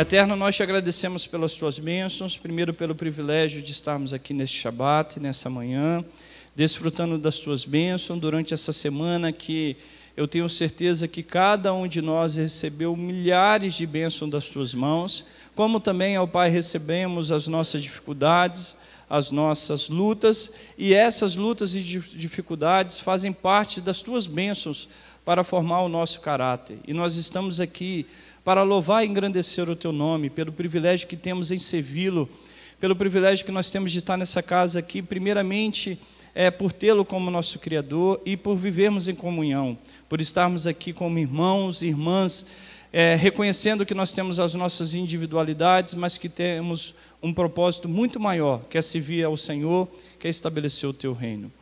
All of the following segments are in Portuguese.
Eterno, nós te agradecemos pelas tuas bênçãos, primeiro pelo privilégio de estarmos aqui neste Shabat, nessa manhã, desfrutando das tuas bênçãos durante essa semana que eu tenho certeza que cada um de nós recebeu milhares de bênçãos das tuas mãos, como também, ao Pai, recebemos as nossas dificuldades, as nossas lutas, e essas lutas e dificuldades fazem parte das tuas bênçãos para formar o nosso caráter. E nós estamos aqui para louvar e engrandecer o teu nome, pelo privilégio que temos em servi-lo, pelo privilégio que nós temos de estar nessa casa aqui, primeiramente é, por tê-lo como nosso Criador e por vivermos em comunhão, por estarmos aqui como irmãos e irmãs, é, reconhecendo que nós temos as nossas individualidades, mas que temos um propósito muito maior, que é servir ao Senhor, que é estabelecer o teu reino.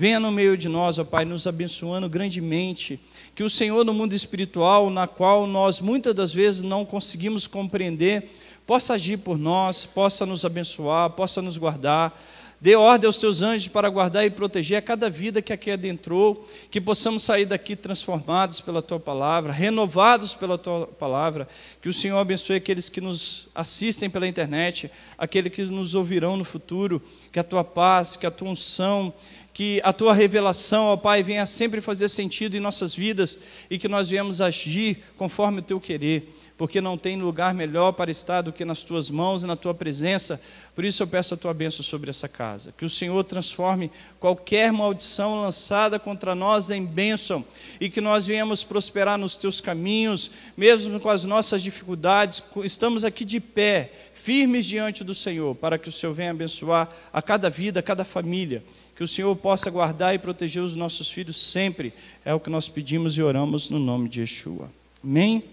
Venha no meio de nós, ó Pai, nos abençoando grandemente. Que o Senhor, no mundo espiritual, na qual nós muitas das vezes não conseguimos compreender, possa agir por nós, possa nos abençoar, possa nos guardar. Dê ordem aos teus anjos para guardar e proteger a cada vida que aqui adentrou, que possamos sair daqui transformados pela tua palavra, renovados pela tua palavra. Que o Senhor abençoe aqueles que nos assistem pela internet, aqueles que nos ouvirão no futuro. Que a tua paz, que a tua unção, que a tua revelação, ó Pai, venha sempre fazer sentido em nossas vidas e que nós venhamos agir conforme o teu querer, porque não tem lugar melhor para estar do que nas tuas mãos e na tua presença. Por isso eu peço a tua bênção sobre essa casa. Que o Senhor transforme qualquer maldição lançada contra nós em bênção e que nós venhamos prosperar nos teus caminhos, mesmo com as nossas dificuldades. Estamos aqui de pé, firmes diante do Senhor, para que o Senhor venha abençoar a cada vida, a cada família que o Senhor possa guardar e proteger os nossos filhos sempre. É o que nós pedimos e oramos no nome de Yeshua. Amém?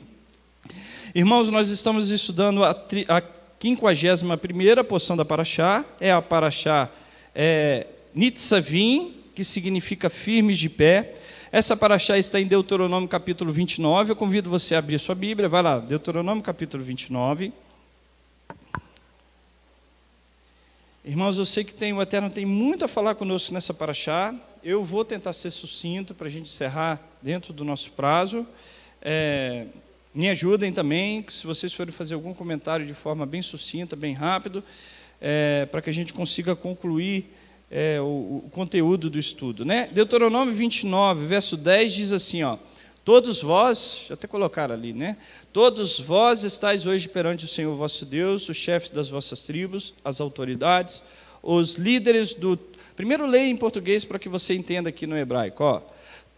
Irmãos, nós estamos estudando a, tri, a 51 porção da Paraxá. É a Paraxá é, Nitzavim, que significa firmes de pé. Essa Paraxá está em Deuteronômio capítulo 29. Eu convido você a abrir sua Bíblia. Vai lá, Deuteronômio capítulo 29. Irmãos, eu sei que tem, o Eterno tem muito a falar conosco nessa paraxá. Eu vou tentar ser sucinto para a gente encerrar dentro do nosso prazo. É, me ajudem também, se vocês forem fazer algum comentário de forma bem sucinta, bem rápido, é, para que a gente consiga concluir é, o, o, conteúdo do estudo. Né? Deuteronômio 29, verso 10, diz assim, ó... Todos vós, até colocaram ali, né? Todos vós estáis hoje perante o Senhor vosso Deus, os chefes das vossas tribos, as autoridades, os líderes do. Primeiro leia em português para que você entenda aqui no hebraico. Ó.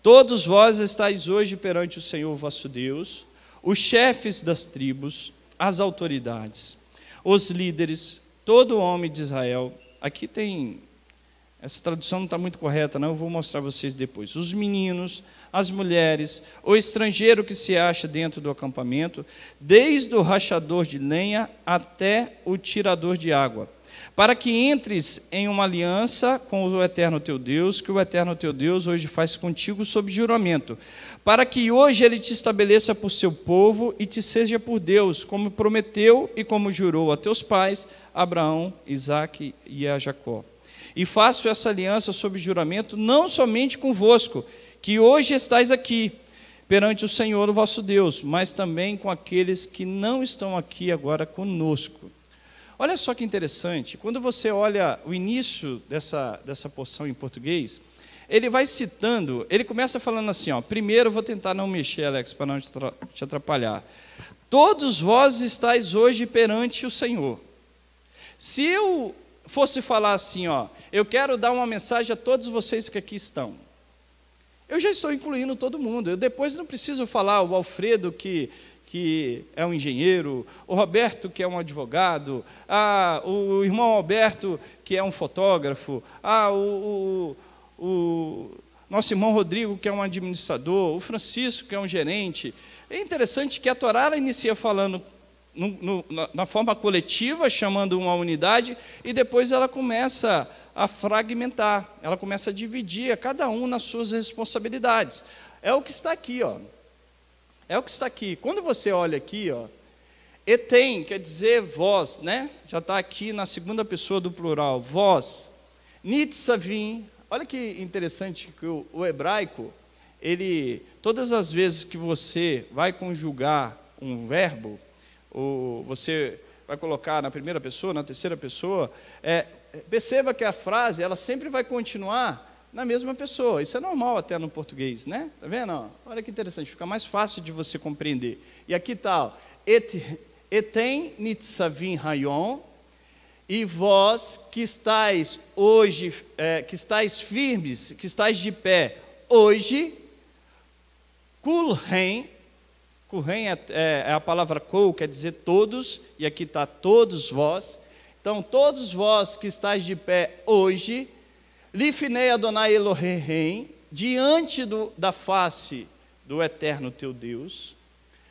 Todos vós estáis hoje perante o Senhor vosso Deus, os chefes das tribos, as autoridades, os líderes, todo homem de Israel. Aqui tem essa tradução não está muito correta, não, eu vou mostrar a vocês depois. Os meninos, as mulheres, o estrangeiro que se acha dentro do acampamento, desde o rachador de lenha até o tirador de água, para que entres em uma aliança com o Eterno teu Deus, que o Eterno teu Deus hoje faz contigo sob juramento, para que hoje ele te estabeleça por seu povo e te seja por Deus, como prometeu e como jurou a teus pais, Abraão, Isaque e a Jacó e faço essa aliança sob juramento, não somente convosco, que hoje estáis aqui perante o Senhor, o vosso Deus, mas também com aqueles que não estão aqui agora conosco. Olha só que interessante, quando você olha o início dessa, dessa porção em português, ele vai citando, ele começa falando assim, ó, primeiro, vou tentar não mexer, Alex, para não te atrapalhar. Todos vós estáis hoje perante o Senhor. Se eu fosse falar assim, ó, eu quero dar uma mensagem a todos vocês que aqui estão. Eu já estou incluindo todo mundo. Eu depois não preciso falar o Alfredo que que é um engenheiro, o Roberto, que é um advogado, ah, o irmão Alberto, que é um fotógrafo, ah, o, o, o nosso irmão Rodrigo, que é um administrador, o Francisco, que é um gerente. É interessante que a Torara inicia falando no, no, na forma coletiva, chamando uma unidade, e depois ela começa a fragmentar, ela começa a dividir a cada um nas suas responsabilidades. É o que está aqui, ó. É o que está aqui. Quando você olha aqui, ó, etem quer dizer vós, né? Já está aqui na segunda pessoa do plural, vós. Nitzavim, olha que interessante que o, o hebraico, ele, todas as vezes que você vai conjugar um verbo, ou você vai colocar na primeira pessoa, na terceira pessoa, é, perceba que a frase ela sempre vai continuar na mesma pessoa. Isso é normal até no português, né? Tá vendo? Olha que interessante, fica mais fácil de você compreender. E aqui está, Etem nitzavim rayon, e vós que estáis hoje, é, que estáis firmes, que estáis de pé hoje, kulhen, kulhen é, é, é a palavra kol, quer dizer todos, e aqui está todos vós, então, todos vós que estáis de pé hoje, lifinei Adonai Elohim, diante do, da face do eterno teu Deus.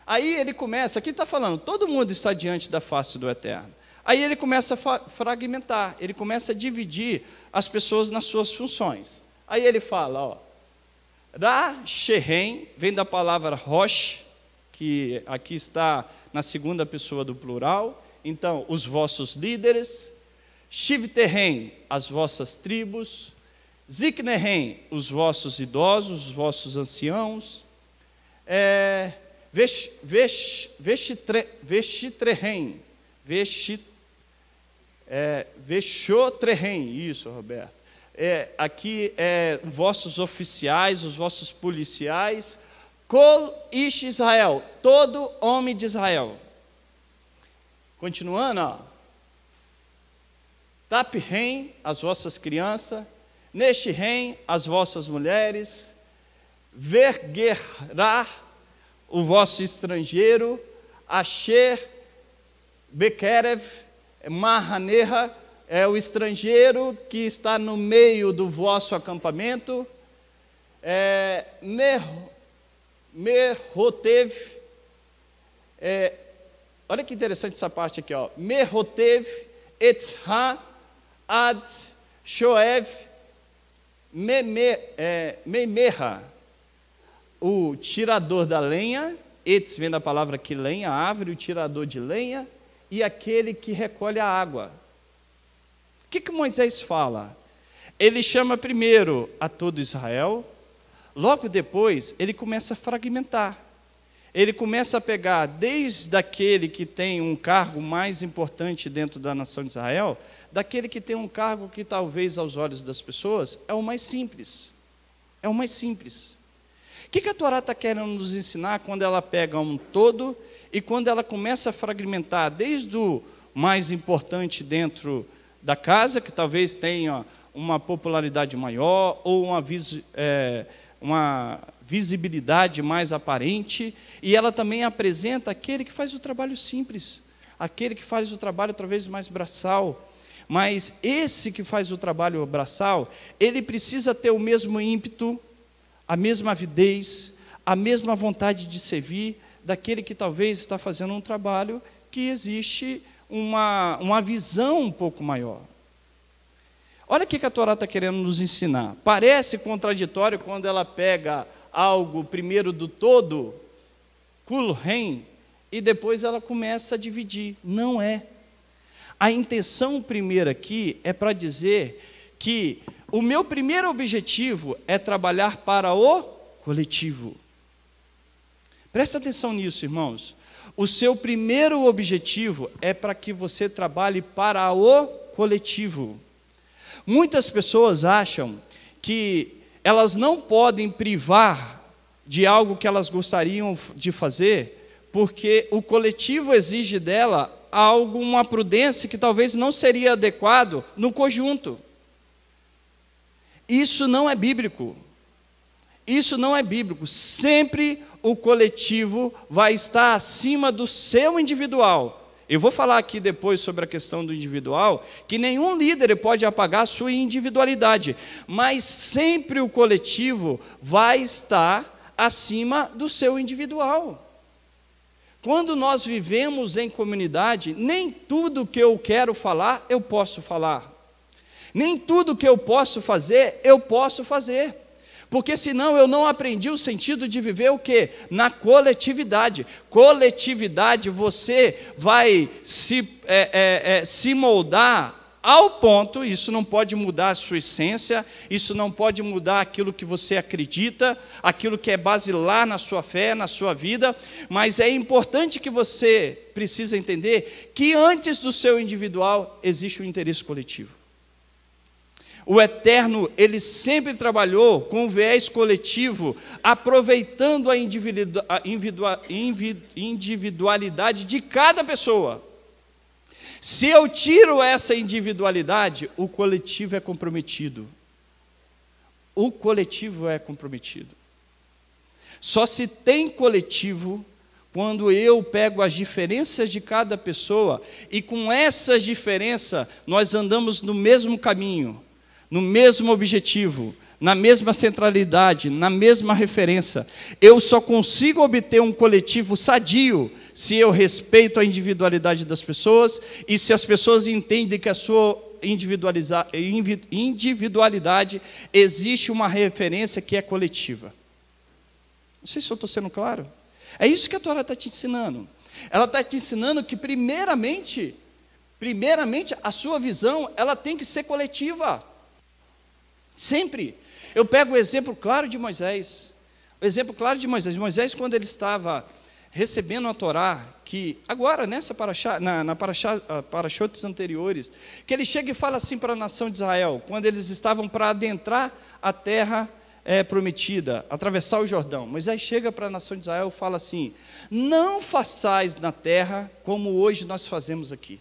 Aí ele começa, aqui está falando, todo mundo está diante da face do eterno. Aí ele começa a fragmentar, ele começa a dividir as pessoas nas suas funções. Aí ele fala, ó, Ra vem da palavra Rosh, que aqui está na segunda pessoa do plural, então, os vossos líderes, Shivterren, as vossas tribos, Ziknehem, os vossos idosos, os vossos anciãos, é, Vesh, Vesh, é, isso, Roberto. É, aqui é vossos oficiais, os vossos policiais, Kol Ish Israel, todo homem de Israel. Continuando, ó. Tape rem as vossas crianças, neste rem as vossas mulheres, verguerá o vosso estrangeiro, Asher Bekerev, Marranerra, é o estrangeiro que está no meio do vosso acampamento, é, Mer, é, Olha que interessante essa parte aqui, ó. Mehotev, ha Ad, Shoev, Meme, é, o tirador da lenha, Etz vem da palavra que lenha, árvore, o tirador de lenha, e aquele que recolhe a água. O que, que Moisés fala? Ele chama primeiro a todo Israel, logo depois ele começa a fragmentar ele começa a pegar desde aquele que tem um cargo mais importante dentro da nação de Israel, daquele que tem um cargo que talvez aos olhos das pessoas é o mais simples. É o mais simples. O que, que a Torá está querendo nos ensinar quando ela pega um todo e quando ela começa a fragmentar desde o mais importante dentro da casa, que talvez tenha uma popularidade maior ou uma, é, uma visibilidade mais aparente, e ela também apresenta aquele que faz o trabalho simples, aquele que faz o trabalho talvez mais braçal. Mas esse que faz o trabalho braçal, ele precisa ter o mesmo ímpeto, a mesma avidez, a mesma vontade de servir daquele que talvez está fazendo um trabalho que existe uma, uma visão um pouco maior. Olha o que a Torá está querendo nos ensinar. Parece contraditório quando ela pega algo primeiro do todo, kulhen, e depois ela começa a dividir. Não é. A intenção primeira aqui é para dizer que o meu primeiro objetivo é trabalhar para o coletivo. Presta atenção nisso, irmãos. O seu primeiro objetivo é para que você trabalhe para o coletivo. Muitas pessoas acham que elas não podem privar de algo que elas gostariam de fazer, porque o coletivo exige dela algo, uma prudência que talvez não seria adequado no conjunto. Isso não é bíblico. Isso não é bíblico. Sempre o coletivo vai estar acima do seu individual eu vou falar aqui depois sobre a questão do individual, que nenhum líder pode apagar a sua individualidade, mas sempre o coletivo vai estar acima do seu individual. Quando nós vivemos em comunidade, nem tudo que eu quero falar eu posso falar. Nem tudo que eu posso fazer eu posso fazer. Porque senão eu não aprendi o sentido de viver o quê? Na coletividade. Coletividade, você vai se, é, é, é, se moldar ao ponto, isso não pode mudar a sua essência, isso não pode mudar aquilo que você acredita, aquilo que é basilar na sua fé, na sua vida, mas é importante que você precisa entender que antes do seu individual existe o um interesse coletivo. O Eterno, ele sempre trabalhou com um viés coletivo, aproveitando a individualidade de cada pessoa. Se eu tiro essa individualidade, o coletivo é comprometido. O coletivo é comprometido. Só se tem coletivo quando eu pego as diferenças de cada pessoa e com essas diferenças nós andamos no mesmo caminho no mesmo objetivo, na mesma centralidade, na mesma referência. Eu só consigo obter um coletivo sadio se eu respeito a individualidade das pessoas e se as pessoas entendem que a sua individualidade existe uma referência que é coletiva. Não sei se eu estou sendo claro. É isso que a Torá está te ensinando. Ela está te ensinando que primeiramente, primeiramente a sua visão ela tem que ser coletiva. Sempre. Eu pego o exemplo claro de Moisés. O exemplo claro de Moisés. Moisés, quando ele estava recebendo a Torá, que agora, nessa paraxá, na, na paraxá, ah, paraxotes anteriores, que ele chega e fala assim para a nação de Israel, quando eles estavam para adentrar a terra é, prometida, atravessar o Jordão. Moisés chega para a nação de Israel e fala assim: Não façais na terra como hoje nós fazemos aqui.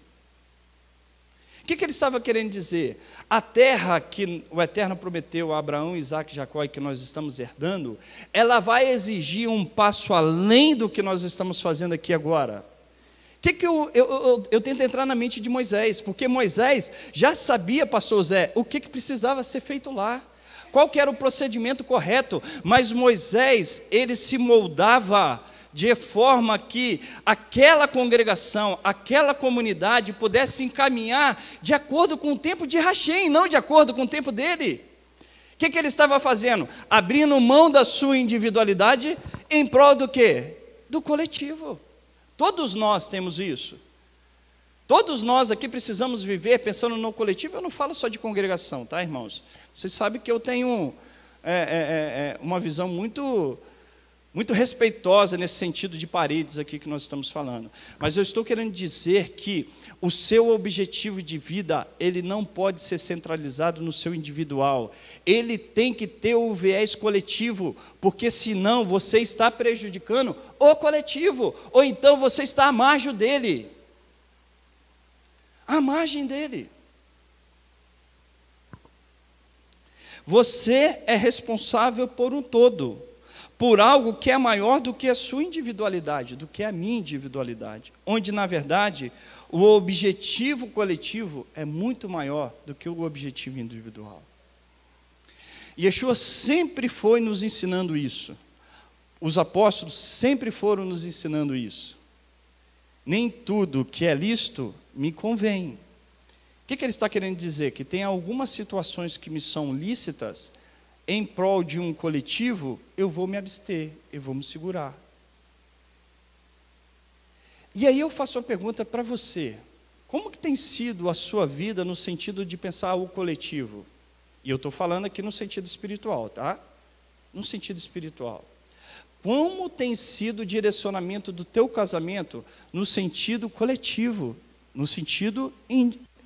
O que, que ele estava querendo dizer? A terra que o Eterno prometeu a Abraão, Isaac, Jacó e que nós estamos herdando, ela vai exigir um passo além do que nós estamos fazendo aqui agora. O que, que eu, eu, eu, eu, tento entrar na mente de Moisés? Porque Moisés já sabia, pastor Zé, o que, que precisava ser feito lá. Qual que era o procedimento correto? Mas Moisés, ele se moldava de forma que aquela congregação, aquela comunidade pudesse encaminhar de acordo com o tempo de Rachem, não de acordo com o tempo dele. O que, que ele estava fazendo? Abrindo mão da sua individualidade em prol do quê? Do coletivo. Todos nós temos isso. Todos nós aqui precisamos viver pensando no coletivo. Eu não falo só de congregação, tá, irmãos? Vocês sabem que eu tenho é, é, é, é uma visão muito muito respeitosa nesse sentido de paredes aqui que nós estamos falando. Mas eu estou querendo dizer que o seu objetivo de vida, ele não pode ser centralizado no seu individual. Ele tem que ter o viés coletivo, porque senão você está prejudicando o coletivo, ou então você está à margem dele. À margem dele. Você é responsável por um todo por algo que é maior do que a sua individualidade, do que a minha individualidade, onde, na verdade, o objetivo coletivo é muito maior do que o objetivo individual. Yeshua sempre foi nos ensinando isso. Os apóstolos sempre foram nos ensinando isso. Nem tudo que é listo me convém. O que, que ele está querendo dizer? Que tem algumas situações que me são lícitas, em prol de um coletivo, eu vou me abster, eu vou me segurar. E aí eu faço uma pergunta para você. Como que tem sido a sua vida no sentido de pensar o coletivo? E eu estou falando aqui no sentido espiritual, tá? No sentido espiritual. Como tem sido o direcionamento do teu casamento no sentido coletivo, no sentido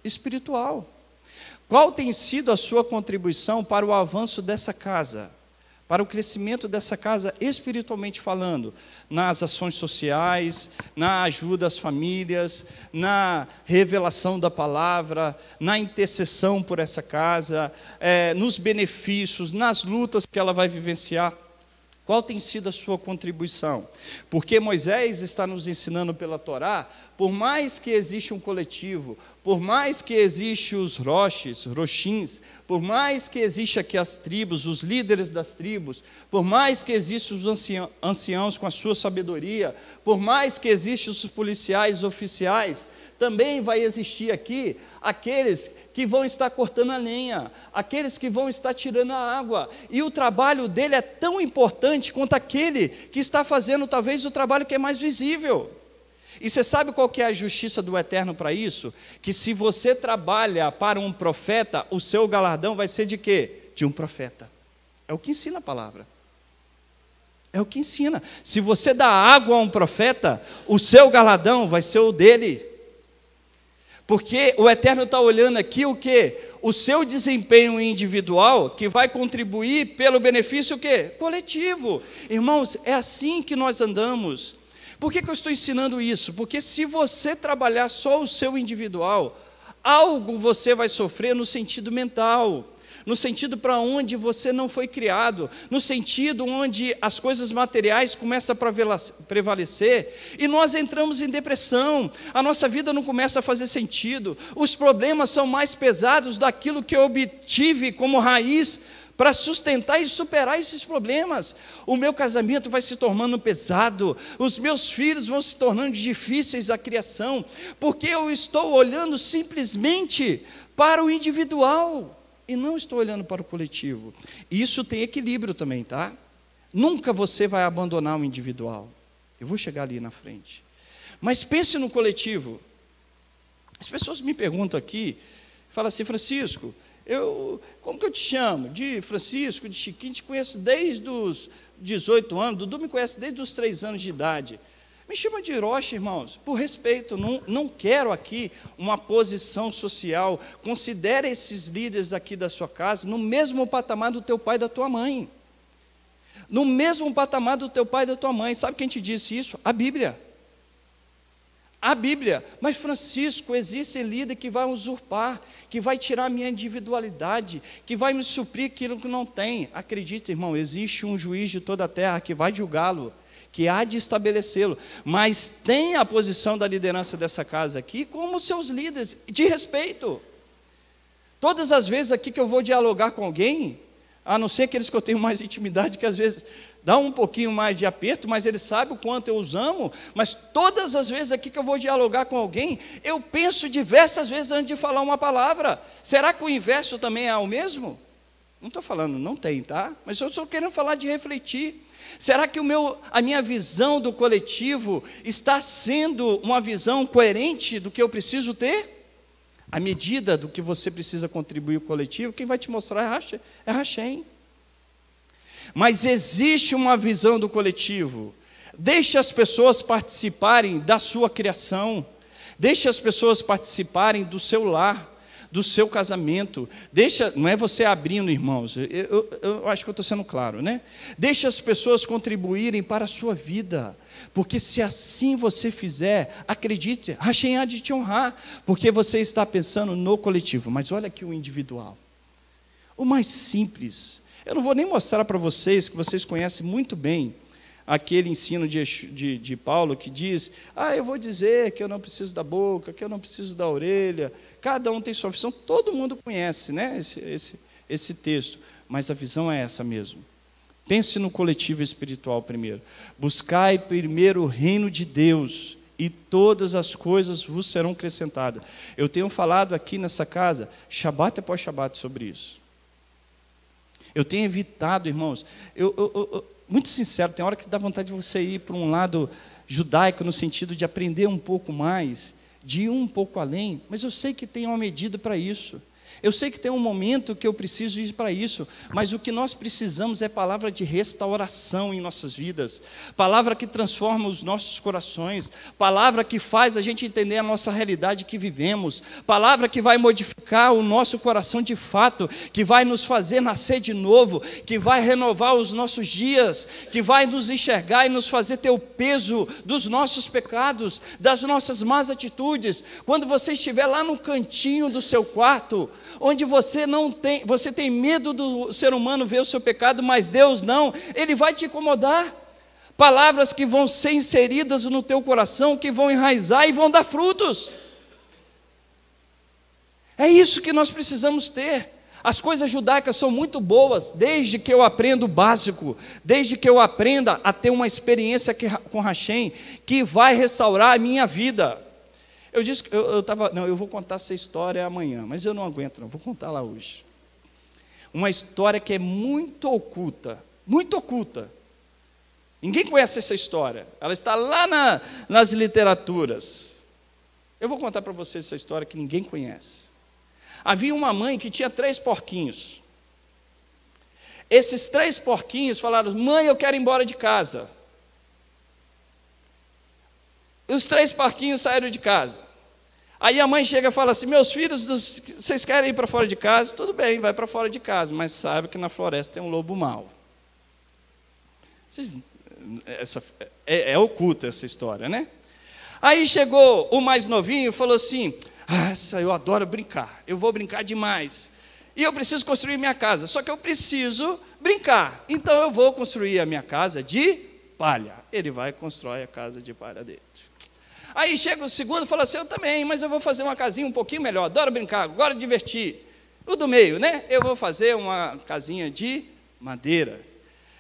espiritual? Qual tem sido a sua contribuição para o avanço dessa casa? Para o crescimento dessa casa espiritualmente falando, nas ações sociais, na ajuda às famílias, na revelação da palavra, na intercessão por essa casa, é, nos benefícios, nas lutas que ela vai vivenciar. Qual tem sido a sua contribuição? Porque Moisés está nos ensinando pela Torá, por mais que exista um coletivo, por mais que existam os roches, roxins, por mais que exista aqui as tribos, os líderes das tribos, por mais que existam os anciãos com a sua sabedoria, por mais que existam os policiais oficiais, também vai existir aqui aqueles que vão estar cortando a lenha, aqueles que vão estar tirando a água, e o trabalho dele é tão importante quanto aquele que está fazendo talvez o trabalho que é mais visível. E você sabe qual que é a justiça do eterno para isso? Que se você trabalha para um profeta, o seu galardão vai ser de quê? De um profeta. É o que ensina a palavra. É o que ensina. Se você dá água a um profeta, o seu galardão vai ser o dele. Porque o Eterno está olhando aqui o que? O seu desempenho individual que vai contribuir pelo benefício o quê? coletivo. Irmãos, é assim que nós andamos. Por que, que eu estou ensinando isso? Porque se você trabalhar só o seu individual, algo você vai sofrer no sentido mental, no sentido para onde você não foi criado, no sentido onde as coisas materiais começam a prevalecer e nós entramos em depressão, a nossa vida não começa a fazer sentido, os problemas são mais pesados daquilo que eu obtive como raiz para sustentar e superar esses problemas. O meu casamento vai se tornando pesado, os meus filhos vão se tornando difíceis a criação, porque eu estou olhando simplesmente para o individual e não estou olhando para o coletivo. Isso tem equilíbrio também, tá? Nunca você vai abandonar o individual. Eu vou chegar ali na frente. Mas pense no coletivo. As pessoas me perguntam aqui, fala assim, Francisco, eu, como que eu te chamo? De Francisco, de Chiquinho, te conheço desde os 18 anos, Dudu me conhece desde os 3 anos de idade. Me chama de Hiroshi, irmãos, por respeito, não, não quero aqui uma posição social. Considere esses líderes aqui da sua casa no mesmo patamar do teu pai e da tua mãe. No mesmo patamar do teu pai e da tua mãe. Sabe quem te disse isso? A Bíblia a Bíblia. Mas, Francisco, existe líder que vai usurpar, que vai tirar a minha individualidade, que vai me suprir aquilo que não tem. Acredita, irmão, existe um juiz de toda a terra que vai julgá-lo, que há de estabelecê-lo. Mas tem a posição da liderança dessa casa aqui como seus líderes, de respeito. Todas as vezes aqui que eu vou dialogar com alguém, a não ser aqueles que eu tenho mais intimidade, que às vezes dá um pouquinho mais de aperto, mas ele sabe o quanto eu os amo. Mas todas as vezes aqui que eu vou dialogar com alguém, eu penso diversas vezes antes de falar uma palavra. Será que o inverso também é o mesmo? Não estou falando, não tem, tá? Mas eu estou querendo falar de refletir. Será que o meu, a minha visão do coletivo está sendo uma visão coerente do que eu preciso ter? À medida do que você precisa contribuir o coletivo, quem vai te mostrar é Hashem. É mas existe uma visão do coletivo. Deixe as pessoas participarem da sua criação, deixe as pessoas participarem do seu lar, do seu casamento. Deixa, não é você abrindo, irmãos, eu, eu, eu acho que eu estou sendo claro, né? Deixe as pessoas contribuírem para a sua vida, porque se assim você fizer, acredite, Hashem há de te honrar, porque você está pensando no coletivo, mas olha aqui o individual. O mais simples eu não vou nem mostrar para vocês, que vocês conhecem muito bem aquele ensino de, de, de, Paulo que diz: ah, eu vou dizer que eu não preciso da boca, que eu não preciso da orelha. Cada um tem sua visão, todo mundo conhece né, esse, esse, esse texto, mas a visão é essa mesmo. Pense no coletivo espiritual primeiro. Buscai primeiro o reino de Deus e todas as coisas vos serão acrescentadas. Eu tenho falado aqui nessa casa, Shabat após Shabat, sobre isso. Eu tenho evitado, irmãos. Eu, eu, eu, muito sincero, tem hora que dá vontade de você ir para um lado judaico, no sentido de aprender um pouco mais, de ir um pouco além, mas eu sei que tem uma medida para isso. Eu sei que tem um momento que eu preciso ir para isso, mas o que nós precisamos é palavra de restauração em nossas vidas, palavra que transforma os nossos corações, palavra que faz a gente entender a nossa realidade que vivemos, palavra que vai modificar o nosso coração de fato, que vai nos fazer nascer de novo, que vai renovar os nossos dias, que vai nos enxergar e nos fazer ter o peso dos nossos pecados, das nossas más atitudes. Quando você estiver lá no cantinho do seu quarto, onde você não tem, você tem medo do ser humano ver o seu pecado, mas Deus não, ele vai te incomodar. Palavras que vão ser inseridas no teu coração, que vão enraizar e vão dar frutos. É isso que nós precisamos ter. As coisas judaicas são muito boas, desde que eu aprenda o básico, desde que eu aprenda a ter uma experiência que, com Hashem, que vai restaurar a minha vida. Eu disse que eu estava. Não, eu vou contar essa história amanhã, mas eu não aguento, não, vou contar lá hoje. Uma história que é muito oculta, muito oculta. Ninguém conhece essa história. Ela está lá na, nas literaturas. Eu vou contar para vocês essa história que ninguém conhece. Havia uma mãe que tinha três porquinhos. Esses três porquinhos falaram: Mãe, eu quero ir embora de casa os três porquinhos saíram de casa. Aí a mãe chega e fala assim: Meus filhos, vocês querem ir para fora de casa? Tudo bem, vai para fora de casa, mas sabe que na floresta tem um lobo mau. essa, é, é oculta essa história, né? Aí chegou o mais novinho e falou assim: Nossa, eu adoro brincar, eu vou brincar demais. E eu preciso construir minha casa, só que eu preciso brincar. Então eu vou construir a minha casa de palha. Ele vai e constrói a casa de palha dentro. Aí chega o segundo e fala assim: Eu também, mas eu vou fazer uma casinha um pouquinho melhor. Adoro brincar, adoro divertir. O do meio, né? Eu vou fazer uma casinha de madeira.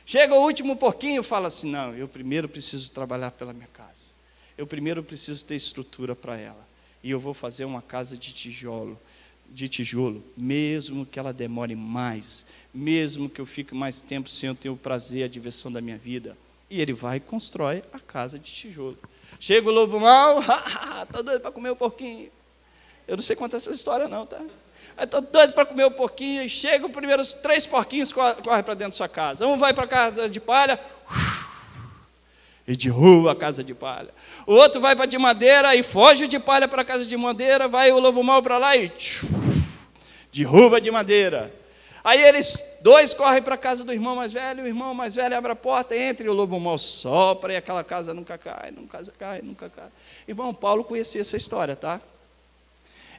Chega o último porquinho e fala assim: Não, eu primeiro preciso trabalhar pela minha casa. Eu primeiro preciso ter estrutura para ela. E eu vou fazer uma casa de tijolo, de tijolo, mesmo que ela demore mais, mesmo que eu fique mais tempo sem eu ter o prazer, e a diversão da minha vida. E ele vai e constrói a casa de tijolo. Chega o lobo mal, estou doido para comer um porquinho. Eu não sei contar essa história, não, tá? Estou doido para comer um porquinho. E chega os primeiros três porquinhos, corre para dentro da sua casa. Um vai para a casa de palha e derruba a casa de palha. O outro vai para de madeira e foge de palha para a casa de madeira. Vai o lobo mal para lá e derruba de madeira. Aí eles Dois correm para a casa do irmão mais velho, o irmão mais velho abre a porta, entra e o lobo mal sopra e aquela casa nunca cai, nunca cai, nunca cai. Irmão, Paulo conhecia essa história, tá?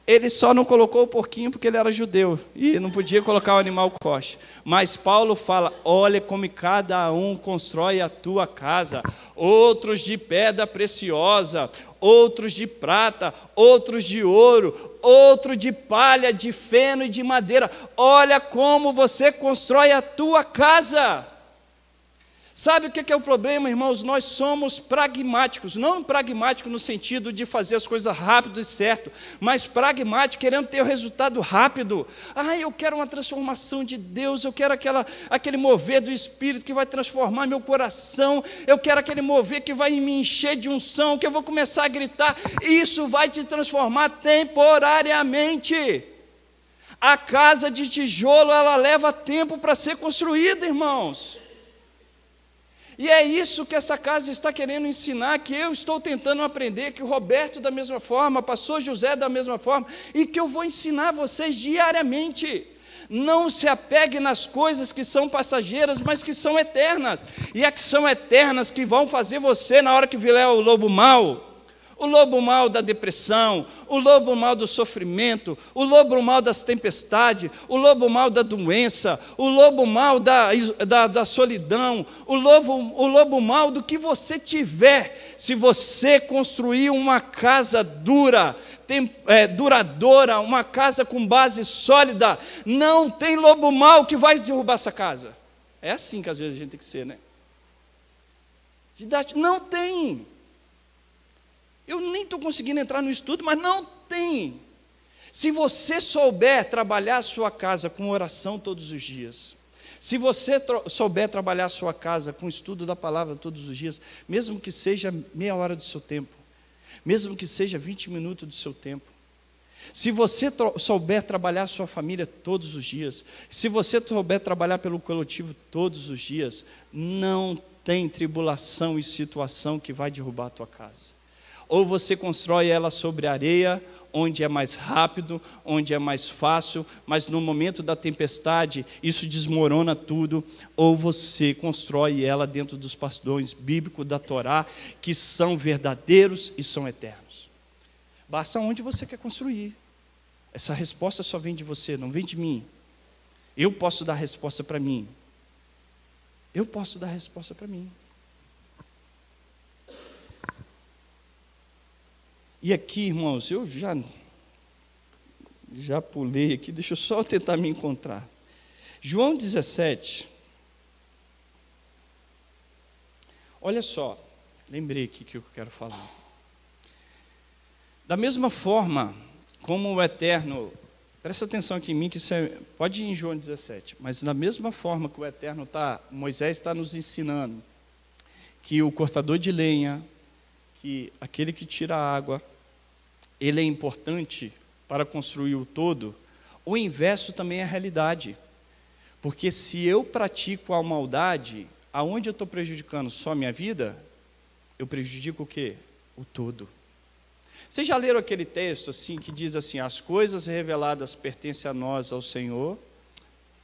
Ele só não colocou o porquinho porque ele era judeu e não podia colocar o animal coxa. Mas Paulo fala: olha como cada um constrói a tua casa, outros de pedra preciosa, outros de prata, outros de ouro, outro de palha, de feno e de madeira. Olha como você constrói a tua casa. Sabe o que é o problema, irmãos? Nós somos pragmáticos, não pragmático no sentido de fazer as coisas rápido e certo, mas pragmático querendo ter o resultado rápido. Ah, eu quero uma transformação de Deus, eu quero aquela, aquele mover do Espírito que vai transformar meu coração, eu quero aquele mover que vai me encher de unção, que eu vou começar a gritar, isso vai te transformar temporariamente. A casa de tijolo, ela leva tempo para ser construída, irmãos. E é isso que essa casa está querendo ensinar, que eu estou tentando aprender, que o Roberto da mesma forma, pastor José da mesma forma, e que eu vou ensinar vocês diariamente. Não se apegue nas coisas que são passageiras, mas que são eternas. E é que são eternas que vão fazer você, na hora que vier o lobo mau, o lobo mal da depressão, o lobo mal do sofrimento, o lobo mal das tempestades, o lobo mal da doença, o lobo mal da, da, da solidão, o lobo, o lobo mal do que você tiver. Se você construir uma casa dura, tem, é, duradoura, uma casa com base sólida, não tem lobo mal que vai derrubar essa casa. É assim que às vezes a gente tem que ser, né? Não tem. Eu nem estou conseguindo entrar no estudo, mas não tem. Se você souber trabalhar a sua casa com oração todos os dias, se você souber trabalhar a sua casa com estudo da palavra todos os dias, mesmo que seja meia hora do seu tempo, mesmo que seja 20 minutos do seu tempo, se você souber trabalhar a sua família todos os dias, se você souber trabalhar pelo coletivo todos os dias, não tem tribulação e situação que vai derrubar a tua casa ou você constrói ela sobre areia, onde é mais rápido, onde é mais fácil, mas no momento da tempestade isso desmorona tudo, ou você constrói ela dentro dos pastores bíblicos da Torá, que são verdadeiros e são eternos. Basta onde você quer construir. Essa resposta só vem de você, não vem de mim. Eu posso dar resposta para mim. Eu posso dar resposta para mim. E aqui, irmãos, eu já já pulei aqui, deixa eu só tentar me encontrar. João 17. Olha só, lembrei aqui que eu quero falar. Da mesma forma como o Eterno, presta atenção aqui em mim, que isso é, pode ir em João 17, mas da mesma forma que o Eterno está, Moisés está nos ensinando, que o cortador de lenha, que aquele que tira a água, ele é importante para construir o todo, o inverso também é a realidade. Porque se eu pratico a maldade, aonde eu estou prejudicando só minha vida, eu prejudico o quê? O todo. Vocês já leram aquele texto assim que diz assim: as coisas reveladas pertencem a nós, ao Senhor,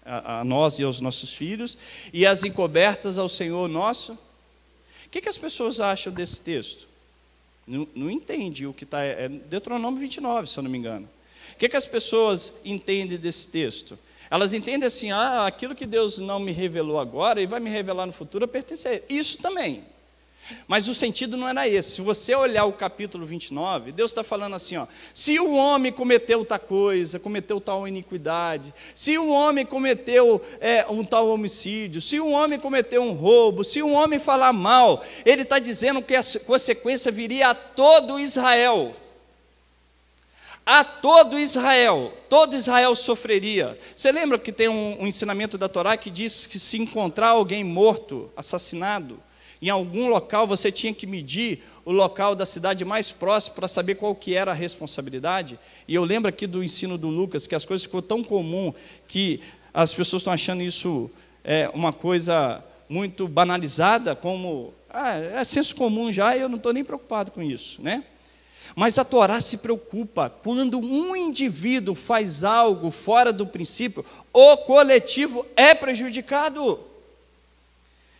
a, a nós e aos nossos filhos, e as encobertas ao Senhor nosso? O que, que as pessoas acham desse texto? Não, não entende o que está. É, é Deuteronômio 29, se eu não me engano. O que, que as pessoas entendem desse texto? Elas entendem assim: ah, aquilo que Deus não me revelou agora e vai me revelar no futuro pertence a Ele. Isso também. Mas o sentido não era esse. Se você olhar o capítulo 29, Deus está falando assim: ó, se o homem cometeu tal coisa, cometeu tal iniquidade, se o homem cometeu é, um tal homicídio, se o homem cometeu um roubo, se o homem falar mal, ele está dizendo que a consequência viria a todo Israel. A todo Israel, todo Israel sofreria. Você lembra que tem um, um ensinamento da Torá que diz que se encontrar alguém morto, assassinado, em algum local você tinha que medir o local da cidade mais próximo para saber qual que era a responsabilidade. E eu lembro aqui do ensino do Lucas que as coisas ficou tão comum que as pessoas estão achando isso é, uma coisa muito banalizada, como ah, é senso comum já, E eu não estou nem preocupado com isso, né? Mas a Torá se preocupa quando um indivíduo faz algo fora do princípio, o coletivo é prejudicado.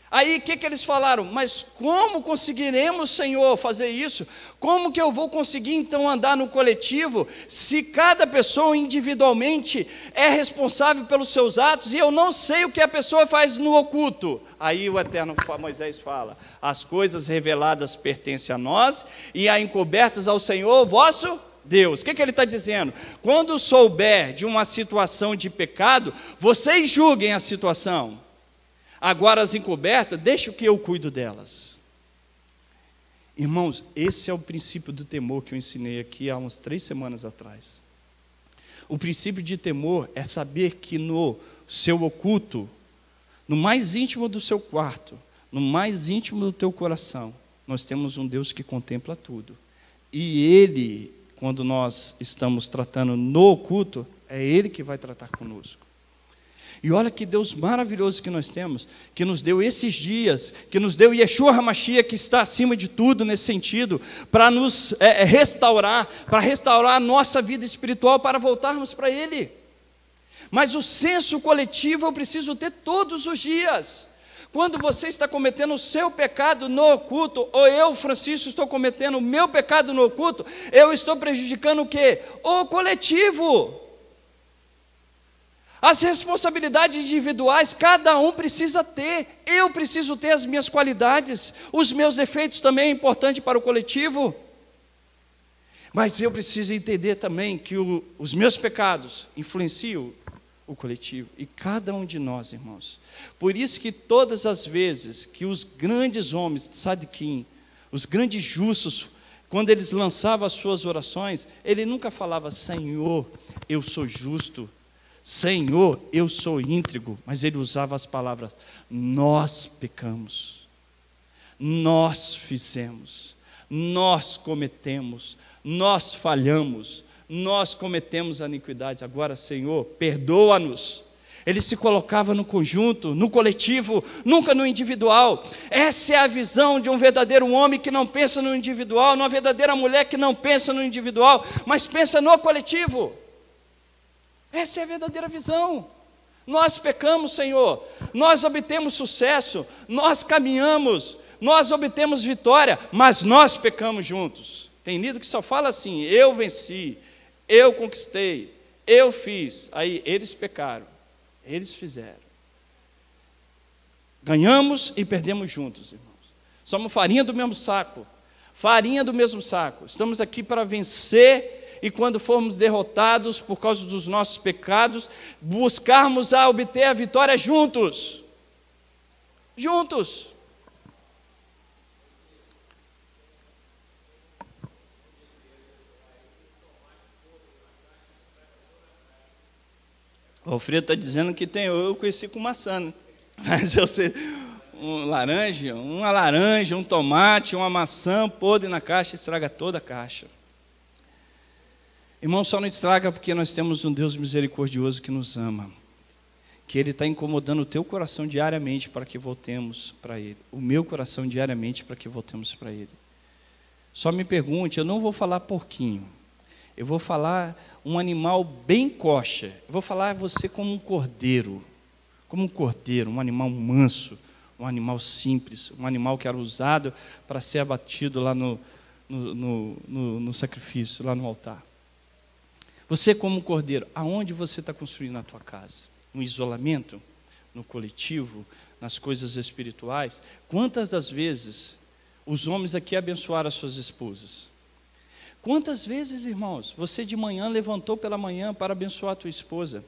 Aí o que, que eles falaram? Mas como conseguiremos, Senhor, fazer isso? Como que eu vou conseguir então andar no coletivo se cada pessoa individualmente é responsável pelos seus atos e eu não sei o que a pessoa faz no oculto? Aí o eterno Moisés fala: As coisas reveladas pertencem a nós e a encobertas ao Senhor vosso Deus. O que, que ele está dizendo? Quando souber de uma situação de pecado, vocês julguem a situação. Agora as encobertas, deixa que eu cuido delas. Irmãos, esse é o princípio do temor que eu ensinei aqui há umas três semanas atrás. O princípio de temor é saber que no seu oculto, no mais íntimo do seu quarto, no mais íntimo do teu coração, nós temos um Deus que contempla tudo. E Ele, quando nós estamos tratando no oculto, é Ele que vai tratar conosco. E olha que Deus maravilhoso que nós temos, que nos deu esses dias, que nos deu Yeshua Hamashia, que está acima de tudo nesse sentido, para nos é, é, restaurar, para restaurar a nossa vida espiritual, para voltarmos para Ele. Mas o senso coletivo eu preciso ter todos os dias. Quando você está cometendo o seu pecado no oculto, ou eu, Francisco, estou cometendo o meu pecado no oculto, eu estou prejudicando o quê? O coletivo. As responsabilidades individuais cada um precisa ter. Eu preciso ter as minhas qualidades, os meus defeitos também é importante para o coletivo. Mas eu preciso entender também que o, os meus pecados influenciam o coletivo e cada um de nós, irmãos. Por isso que todas as vezes que os grandes homens de Sadiquim, os grandes justos, quando eles lançavam as suas orações, ele nunca falava: Senhor, eu sou justo, Senhor, eu sou íntrigo, mas ele usava as palavras: nós pecamos, nós fizemos, nós cometemos, nós falhamos, nós cometemos a iniquidade. Agora, Senhor, perdoa-nos. Ele se colocava no conjunto, no coletivo, nunca no individual. Essa é a visão de um verdadeiro homem que não pensa no individual, de uma verdadeira mulher que não pensa no individual, mas pensa no coletivo. Essa é a verdadeira visão. Nós pecamos, Senhor, nós obtemos sucesso, nós caminhamos, nós obtemos vitória, mas nós pecamos juntos. Tem lido que só fala assim: eu venci, eu conquistei, eu fiz. Aí eles pecaram, eles fizeram. Ganhamos e perdemos juntos, irmãos. Somos farinha do mesmo saco, farinha do mesmo saco. Estamos aqui para vencer e quando formos derrotados por causa dos nossos pecados, buscarmos a obter a vitória juntos. Juntos. O Alfredo está dizendo que tem eu conheci com maçã, né? mas eu sei um laranja, uma laranja, um tomate, uma maçã podre na caixa estraga toda a caixa. Irmão, só não estraga porque nós temos um Deus misericordioso que nos ama. Que Ele está incomodando o teu coração diariamente para que voltemos para Ele. O meu coração diariamente para que voltemos para Ele. Só me pergunte, eu não vou falar porquinho. Eu vou falar um animal bem coxa. Eu vou falar você como um cordeiro. Como um cordeiro, um animal manso, um animal simples, um animal que era usado para ser abatido lá no, no, no, no, no sacrifício, lá no altar. Você, como cordeiro, aonde você está construindo a tua casa? No isolamento? No coletivo? Nas coisas espirituais? Quantas das vezes os homens aqui abençoaram as suas esposas? Quantas vezes, irmãos, você de manhã levantou pela manhã para abençoar a tua esposa?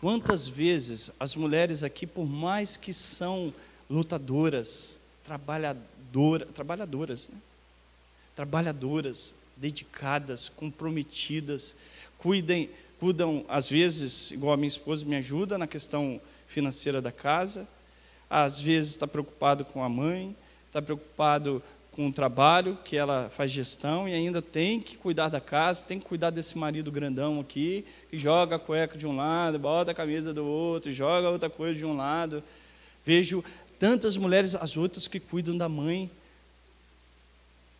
Quantas vezes as mulheres aqui, por mais que são lutadoras, trabalhadora, trabalhadoras, né? trabalhadoras, dedicadas, comprometidas, cuidem, cuidam, às vezes, igual a minha esposa me ajuda na questão financeira da casa, às vezes está preocupado com a mãe, está preocupado com o trabalho, que ela faz gestão e ainda tem que cuidar da casa, tem que cuidar desse marido grandão aqui, que joga a cueca de um lado, bota a camisa do outro, joga outra coisa de um lado. Vejo tantas mulheres, as outras que cuidam da mãe,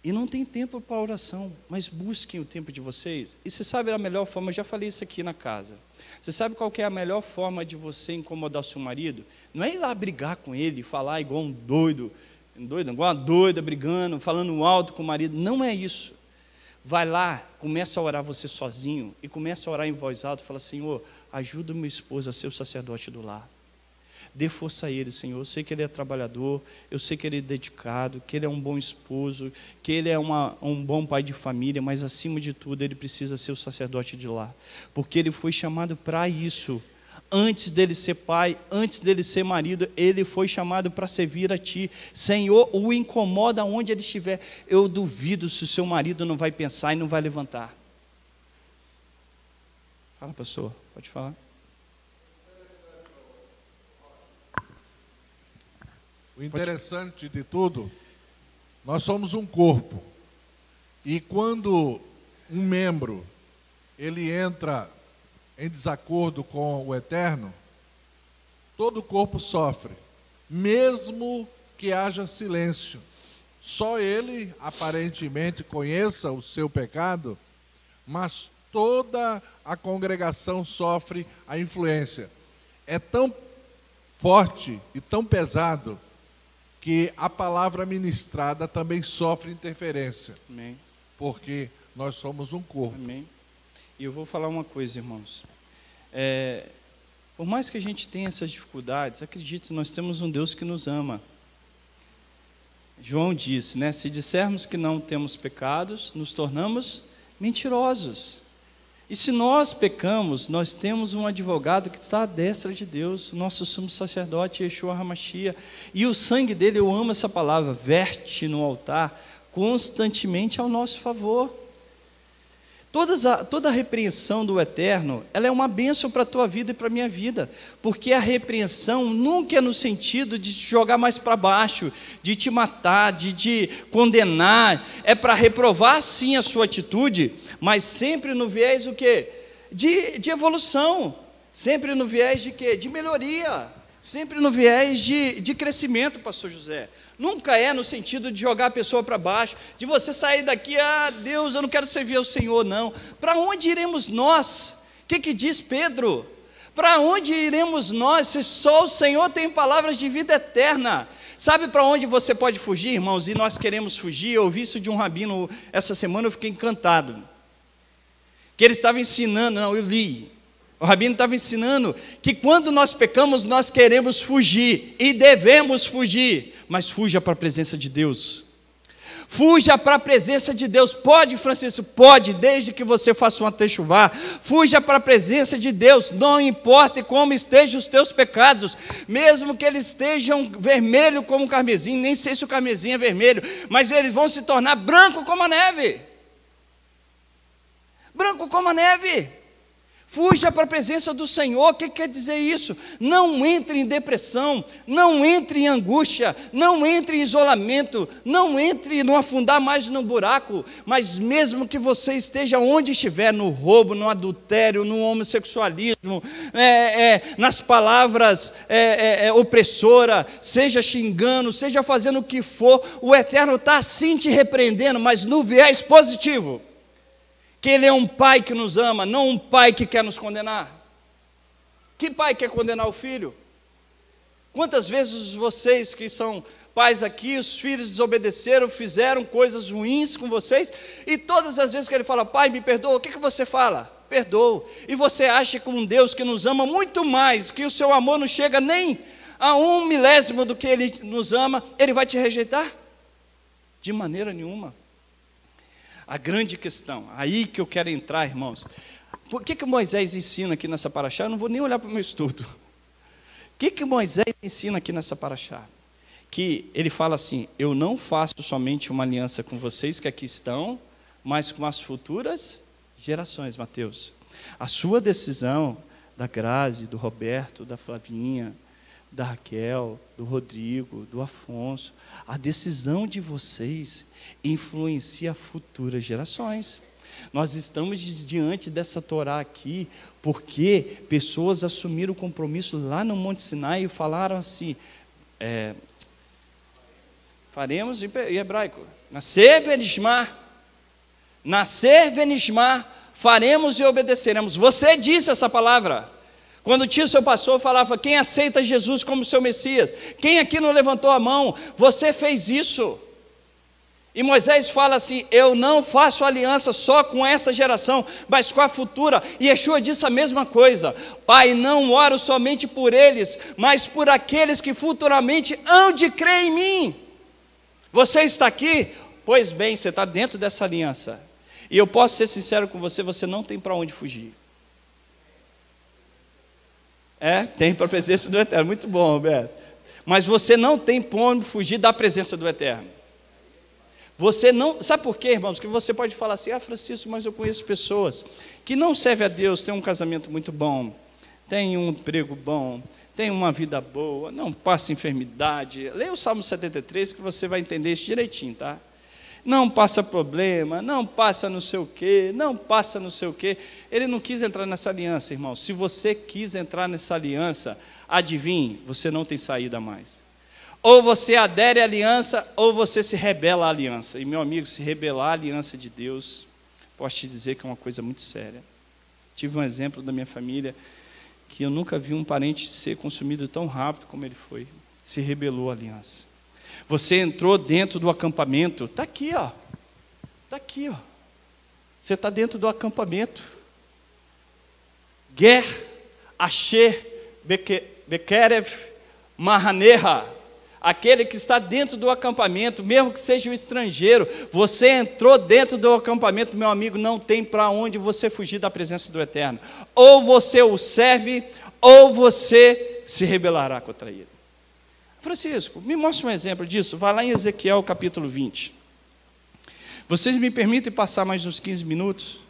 e não tem tempo para oração, mas busquem o tempo de vocês. E você sabe a melhor forma, eu já falei isso aqui na casa. Você sabe qual é a melhor forma de você incomodar seu marido? Não é ir lá brigar com ele, falar igual um doido, doido, igual uma doida brigando, falando alto com o marido. Não é isso. Vai lá, começa a orar você sozinho e começa a orar em voz alta, fala: "Senhor, ajuda minha esposa a ser o sacerdote do lar. Dê força a ele, Senhor. Eu sei que ele é trabalhador, eu sei que ele é dedicado, que ele é um bom esposo, que ele é uma, um bom pai de família, mas acima de tudo, ele precisa ser o sacerdote de lá, porque ele foi chamado para isso antes dele ser pai, antes dele ser marido, ele foi chamado para servir a ti. Senhor, o incomoda onde ele estiver. Eu duvido se o seu marido não vai pensar e não vai levantar. Fala, pastor, pode falar. O interessante de tudo, nós somos um corpo. E quando um membro ele entra em desacordo com o eterno, todo o corpo sofre, mesmo que haja silêncio. Só ele aparentemente conheça o seu pecado, mas toda a congregação sofre a influência. É tão forte e tão pesado que a palavra ministrada também sofre interferência. Amém. Porque nós somos um corpo. Amém. E eu vou falar uma coisa, irmãos. É, por mais que a gente tenha essas dificuldades, acredite, nós temos um Deus que nos ama. João disse, né? Se dissermos que não temos pecados, nos tornamos mentirosos. E se nós pecamos, nós temos um advogado que está à destra de Deus, nosso sumo sacerdote Yeshua Hamashia. E o sangue dele, eu amo essa palavra, verte no altar constantemente ao nosso favor. Todas a, toda a repreensão do Eterno, ela é uma bênção para a tua vida e para a minha vida, porque a repreensão nunca é no sentido de te jogar mais para baixo, de te matar, de te condenar, é para reprovar sim a sua atitude, mas sempre no viés o quê? De, de evolução, sempre no viés de quê? De melhoria, Sempre no viés de, de crescimento, pastor José. Nunca é no sentido de jogar a pessoa para baixo, de você sair daqui, ah, Deus, eu não quero servir ao Senhor, não. Para onde iremos nós? O que, que diz Pedro? Para onde iremos nós se só o Senhor tem palavras de vida eterna? Sabe para onde você pode fugir, irmãos? E nós queremos fugir. Eu ouvi isso de um rabino essa semana, eu fiquei encantado. Que ele estava ensinando, não, eu li. O rabino estava ensinando que quando nós pecamos, nós queremos fugir e devemos fugir, mas fuja para a presença de Deus. Fuja para a presença de Deus. Pode, Francisco, pode, desde que você faça uma techuvar. Fuja para a presença de Deus. Não importa como estejam os teus pecados, mesmo que eles estejam vermelho como o carmesim, nem sei se o carmesim é vermelho, mas eles vão se tornar branco como a neve. Branco como a neve. Fuja para a presença do Senhor. O que quer dizer isso? Não entre em depressão, não entre em angústia, não entre em isolamento, não entre não afundar mais no buraco, mas mesmo que você esteja onde estiver, no roubo, no adultério, no homossexualismo, é, é, nas palavras é, é, é opressora, seja xingando, seja fazendo o que for, o Eterno está sim te repreendendo, mas no viés positivo que Ele é um pai que nos ama, não um pai que quer nos condenar. Que pai quer condenar o filho? Quantas vezes vocês que são pais aqui, os filhos desobedeceram, fizeram coisas ruins com vocês, e todas as vezes que ele fala, pai, me perdoa, o que, que você fala? Perdoa. E você acha que um Deus que nos ama muito mais, que o seu amor não chega nem a um milésimo do que ele nos ama, ele vai te rejeitar? De maneira nenhuma a grande questão. Aí que eu quero entrar, irmãos. O que, que Moisés ensina aqui nessa paraxá? Eu não vou nem olhar para o meu estudo. O que, que Moisés ensina aqui nessa paraxá? Que ele fala assim: Eu não faço somente uma aliança com vocês que aqui estão, mas com as futuras gerações, Mateus. A sua decisão da Grazi, do Roberto, da Flavinha, da Raquel, do Rodrigo, do Afonso, a decisão de vocês influencia futuras gerações. Nós estamos diante dessa Torá aqui porque pessoas assumiram o compromisso lá no Monte Sinai e falaram assim: é, faremos em hebraico, nascer Venismar, nascer Venismar, faremos e obedeceremos. Você disse essa palavra. Quando o tio seu pastor, falava: Quem aceita Jesus como seu Messias? Quem aqui não levantou a mão? Você fez isso. E Moisés fala assim: Eu não faço aliança só com essa geração, mas com a futura. E Yeshua disse a mesma coisa: Pai, não oro somente por eles, mas por aqueles que futuramente hão de crer em mim. Você está aqui? Pois bem, você está dentro dessa aliança. E eu posso ser sincero com você: você não tem para onde fugir. É, tem para a presença do Eterno. Muito bom, Roberto. Mas você não tem como fugir da presença do Eterno. Você não. Sabe por quê, irmãos? Que você pode falar assim, ah, Francisco, mas eu conheço pessoas que não servem a Deus, têm um casamento muito bom, têm um emprego bom, têm uma vida boa, não passa enfermidade. Leia o Salmo 73 que você vai entender isso direitinho, tá? não passa problema, não passa não sei o quê, não passa não sei o quê. Ele não quis entrar nessa aliança, irmão. Se você quis entrar nessa aliança, adivinhe, você não tem saída mais. Ou você adere à aliança, ou você se rebela à aliança. E, meu amigo, se rebelar à aliança de Deus, posso te dizer que é uma coisa muito séria. Tive um exemplo da minha família que eu nunca vi um parente ser consumido tão rápido como ele foi. Se rebelou à aliança. Você entrou dentro do acampamento. Está aqui, ó. Está aqui, ó. Você está dentro do acampamento. Ger, Asher, Bekerev, Mahaneha. Aquele que está dentro do acampamento, mesmo que seja um estrangeiro, você entrou dentro do acampamento, meu amigo, não tem para onde você fugir da presença do Eterno. Ou você o serve, ou você se rebelará contra ele. Francisco, me mostre um exemplo disso. Vá lá em Ezequiel capítulo 20. Vocês me permitem passar mais uns 15 minutos?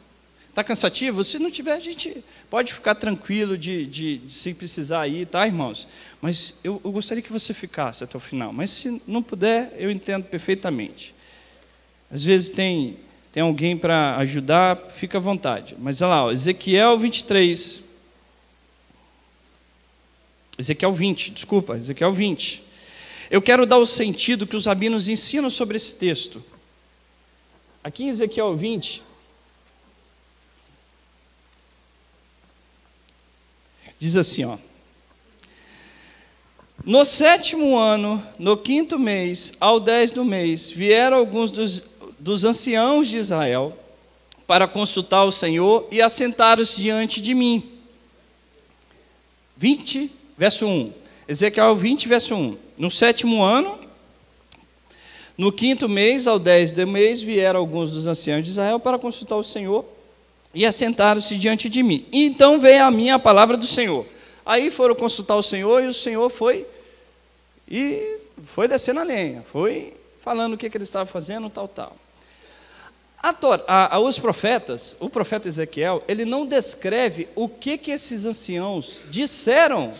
Está cansativo? Se não tiver, a gente pode ficar tranquilo de, de, de se precisar ir, tá, irmãos? Mas eu, eu gostaria que você ficasse até o final. Mas se não puder, eu entendo perfeitamente. Às vezes tem, tem alguém para ajudar, fica à vontade. Mas olha lá, ó, Ezequiel 23, Ezequiel 20, desculpa, Ezequiel 20. Eu quero dar o sentido que os rabinos ensinam sobre esse texto. Aqui em Ezequiel 20, diz assim, ó. No sétimo ano, no quinto mês, ao dez do mês, vieram alguns dos, dos anciãos de Israel para consultar o Senhor e assentaram-se diante de mim. 20 verso 1. Ezequiel 20, verso 1. No sétimo ano, no quinto mês, ao dez de mês, vieram alguns dos anciãos de Israel para consultar o Senhor e assentaram-se diante de mim. E então veio a minha palavra do Senhor. Aí foram consultar o Senhor e o Senhor foi e foi descendo a lenha, foi falando o que, que ele estava fazendo, tal, tal. A, a, a, os profetas, o profeta Ezequiel, ele não descreve o que, que esses anciãos disseram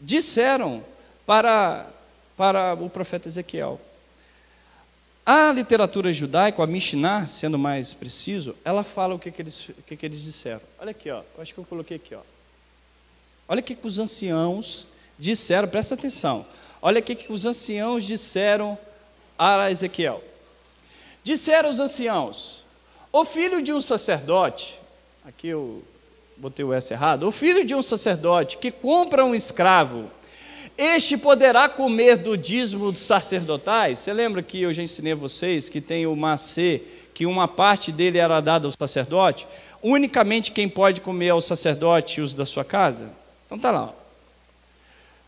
disseram para, para o profeta Ezequiel. A literatura judaica, a Mishnah, sendo mais preciso, ela fala o que, que, eles, o que, que eles disseram. Olha aqui, ó, eu acho que eu coloquei aqui. Ó. Olha o que, que os anciãos disseram, presta atenção. Olha o que, que os anciãos disseram a Ezequiel. Disseram os anciãos: O filho de um sacerdote, aqui o botei o S errado, o filho de um sacerdote que compra um escravo, este poderá comer do dízimo dos sacerdotais? Você lembra que eu já ensinei a vocês que tem o macê, que uma parte dele era dada ao sacerdote? Unicamente quem pode comer é o sacerdote e os da sua casa? Então tá lá.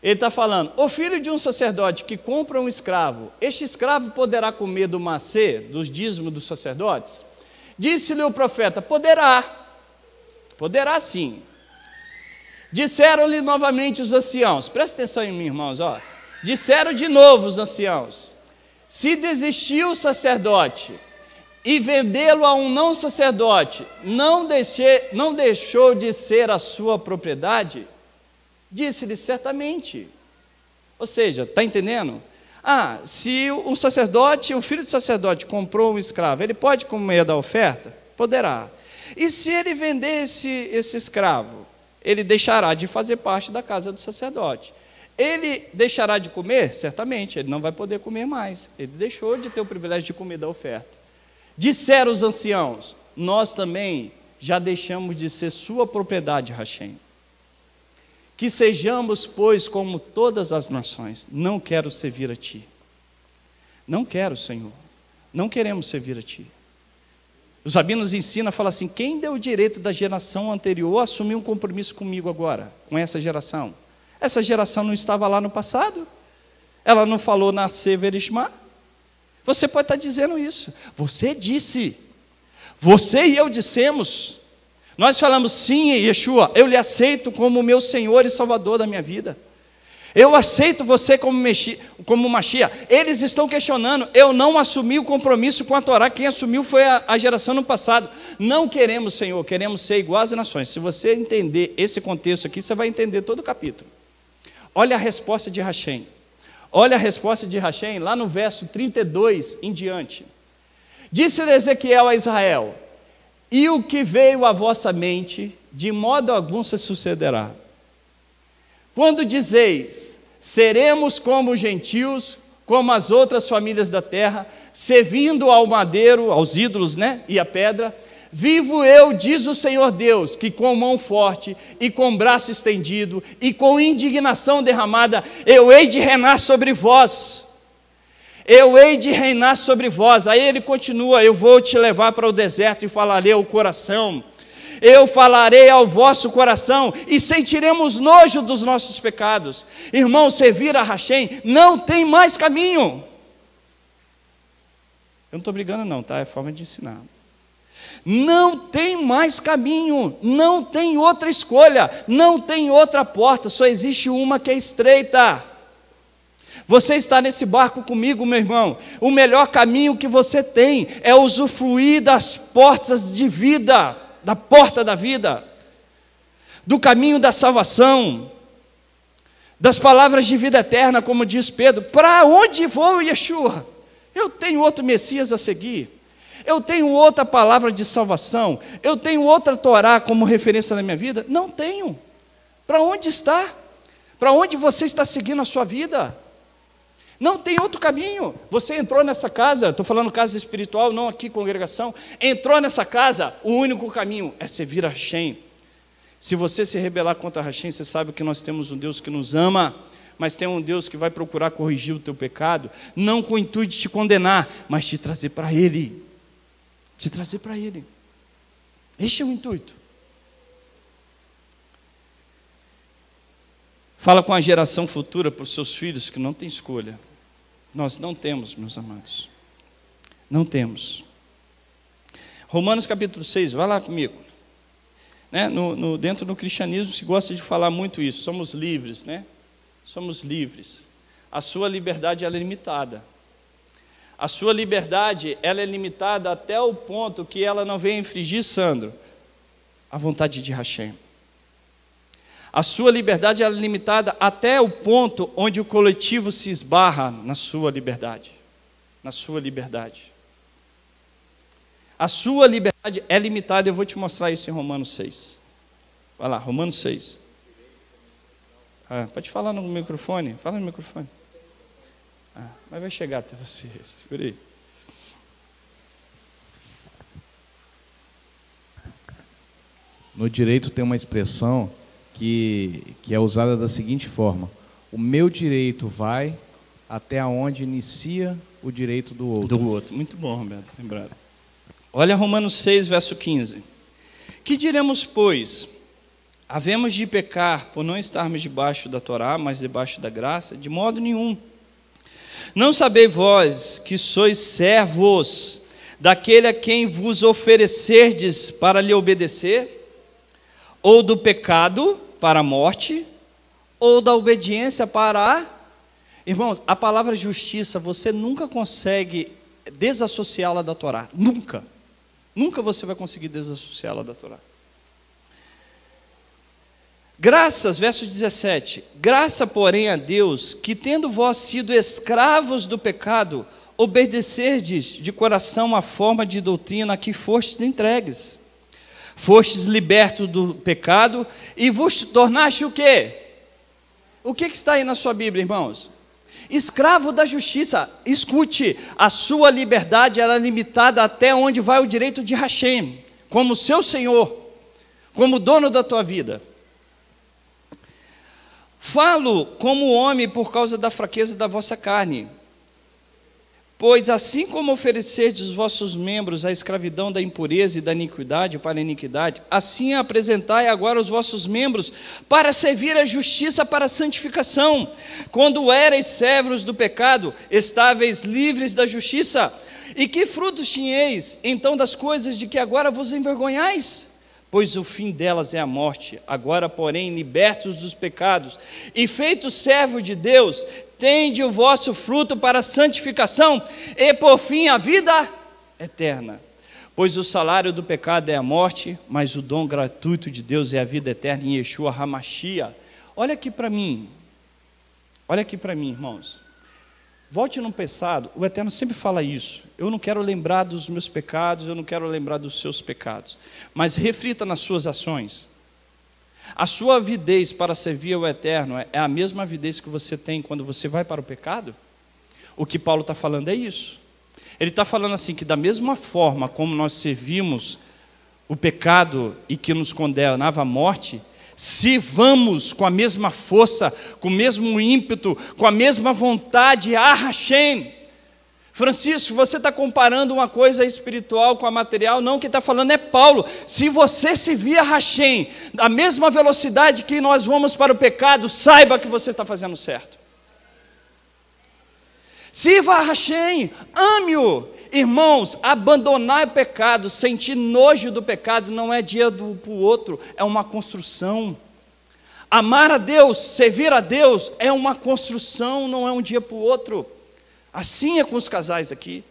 Ele está falando: o filho de um sacerdote que compra um escravo, este escravo poderá comer do macê, dos dízimos dos sacerdotes? Disse-lhe o profeta: poderá. Poderá sim. Disseram-lhe novamente os anciãos, presta atenção em mim, irmãos, ó. Disseram de novo os anciãos: se desistiu o sacerdote e vendê-lo a um não sacerdote, não, deixe, não deixou de ser a sua propriedade? Disse-lhe certamente. Ou seja, está entendendo? Ah, se um sacerdote, o filho do sacerdote comprou um escravo, ele pode comer da oferta? Poderá. E se ele vender esse, esse escravo, ele deixará de fazer parte da casa do sacerdote. Ele deixará de comer? Certamente, ele não vai poder comer mais. Ele deixou de ter o privilégio de comer da oferta. Disseram os anciãos: Nós também já deixamos de ser sua propriedade, Hashem. Que sejamos, pois, como todas as nações. Não quero servir a ti. Não quero, Senhor. Não queremos servir a ti. Os rabinos ensinam, fala assim: quem deu o direito da geração anterior assumir um compromisso comigo agora, com essa geração? Essa geração não estava lá no passado? Ela não falou nascer verishma? Você pode estar dizendo isso. Você disse. Você e eu dissemos. Nós falamos sim, Yeshua, eu lhe aceito como meu Senhor e Salvador da minha vida. Eu aceito você como, mexi, como Machia. Eles estão questionando. Eu não assumi o compromisso com a Torá. Quem assumiu foi a, a geração no passado. Não queremos, Senhor, queremos ser iguais às nações. Se você entender esse contexto aqui, você vai entender todo o capítulo. Olha a resposta de Rachem. Olha a resposta de Rachem lá no verso 32 em diante. Disse Ezequiel a Israel: E o que veio à vossa mente, de modo algum se sucederá. Quando dizeis, seremos como gentios, como as outras famílias da terra, servindo ao madeiro, aos ídolos, né? E à pedra, Vivo eu, diz o Senhor Deus, que com mão forte e com braço estendido e com indignação derramada, eu hei de reinar sobre vós. Eu hei de reinar sobre vós. Aí ele continua: Eu vou te levar para o deserto e falarei ao coração. Eu falarei ao vosso coração e sentiremos nojo dos nossos pecados. Irmão, servir a Hashem não tem mais caminho. Eu não estou brigando, não, tá? É forma de ensinar. Não tem mais caminho, não tem outra escolha, não tem outra porta, só existe uma que é estreita. Você está nesse barco comigo, meu irmão. O melhor caminho que você tem é usufruir das portas de vida da porta da vida, do caminho da salvação, das palavras de vida eterna, como diz Pedro: para onde vou, Yeshua? Eu tenho outro Messias a seguir. Eu tenho outra palavra de salvação. Eu tenho outra Torá como referência na minha vida? Não tenho. Para onde está? Para onde você está seguindo a sua vida? Não tem outro caminho. Você entrou nessa casa, estou falando casa espiritual, não aqui congregação. Entrou nessa casa, o único caminho é servir a Hashem. Se você se rebelar contra Hashem, você sabe que nós temos um Deus que nos ama, mas tem um Deus que vai procurar corrigir o teu pecado, não com o intuito de te condenar, mas te trazer para Ele. Te trazer para Ele. Este é o intuito. Fala com a geração futura, para os seus filhos, que não tem escolha. Nós não temos, meus amados. Não temos. Romanos capítulo 6, vai lá comigo. Né? No, no, dentro do cristianismo se gosta de falar muito isso. Somos livres, né? Somos livres. A sua liberdade ela é limitada. A sua liberdade ela é limitada até o ponto que ela não vem infringir, Sandro, a vontade de Hashem. A sua liberdade é limitada até o ponto onde o coletivo se esbarra na sua liberdade. Na sua liberdade. A sua liberdade é limitada, eu vou te mostrar isso em Romanos 6. Vai lá, Romanos 6. Ah, é, pode falar no microfone, fala no microfone. Ah, mas vai chegar até você, segura aí. No direito tem uma expressão que, que é usada da seguinte forma: o meu direito vai até onde inicia o direito do outro. Do outro. Muito bom, Roberto, lembrado. Olha Romanos 6, verso 15. Que diremos, pois? Havemos de pecar por não estarmos debaixo da Torá, mas debaixo da graça? De modo nenhum. Não sabeis vós que sois servos daquele a quem vos oferecerdes para lhe obedecer? Ou do pecado? para a morte ou da obediência para a. Irmãos, a palavra justiça você nunca consegue desassociá-la da Torá. Nunca. Nunca você vai conseguir desassociá-la da Torá. Graças, verso 17: Graça, porém, a Deus, que tendo vós sido escravos do pecado, obedecerdes de coração à forma de doutrina a que fostes entregues fostes libertos do pecado e vos tornaste o quê? O que, que está aí na sua Bíblia, irmãos? Escravo da justiça, escute, a sua liberdade era é limitada até onde vai o direito de Hashem, como seu Senhor, como dono da tua vida. Falo como homem por causa da fraqueza da vossa carne, Pois assim como oferecerdes os vossos membros à escravidão da impureza e da iniquidade para a iniquidade, assim apresentai agora os vossos membros para servir a justiça para a santificação. Quando erais servos do pecado, estáveis livres da justiça. E que frutos tinheis então das coisas de que agora vos envergonhais? pois o fim delas é a morte. Agora, porém, libertos dos pecados e feitos servos de Deus, tende o vosso fruto para a santificação e, por fim, a vida eterna. Pois o salário do pecado é a morte, mas o dom gratuito de Deus é a vida eterna em Yeshua Hamashia. Olha aqui para mim. Olha aqui para mim, irmãos. Volte no passado, o Eterno sempre fala isso. Eu não quero lembrar dos meus pecados, eu não quero lembrar dos seus pecados. Mas reflita nas suas ações. A sua avidez para servir ao Eterno é, é a mesma avidez que você tem quando você vai para o pecado? O que Paulo está falando é isso. Ele está falando assim: que da mesma forma como nós servimos o pecado e que nos condenava à morte, se vamos com a mesma força, com o mesmo ímpeto, com a mesma vontade a ah, Francisco, você está comparando uma coisa espiritual com a material? Não, quem está falando é Paulo. Se você se via rachem, da mesma velocidade que nós vamos para o pecado, saiba que você está fazendo certo. Sirva a Hashem, ame-o, Irmãos, abandonar o pecado, sentir nojo do pecado, não é dia do para o outro, é uma construção. Amar a Deus, servir a Deus, é uma construção, não é um dia para o outro. Assim é com os casais aqui.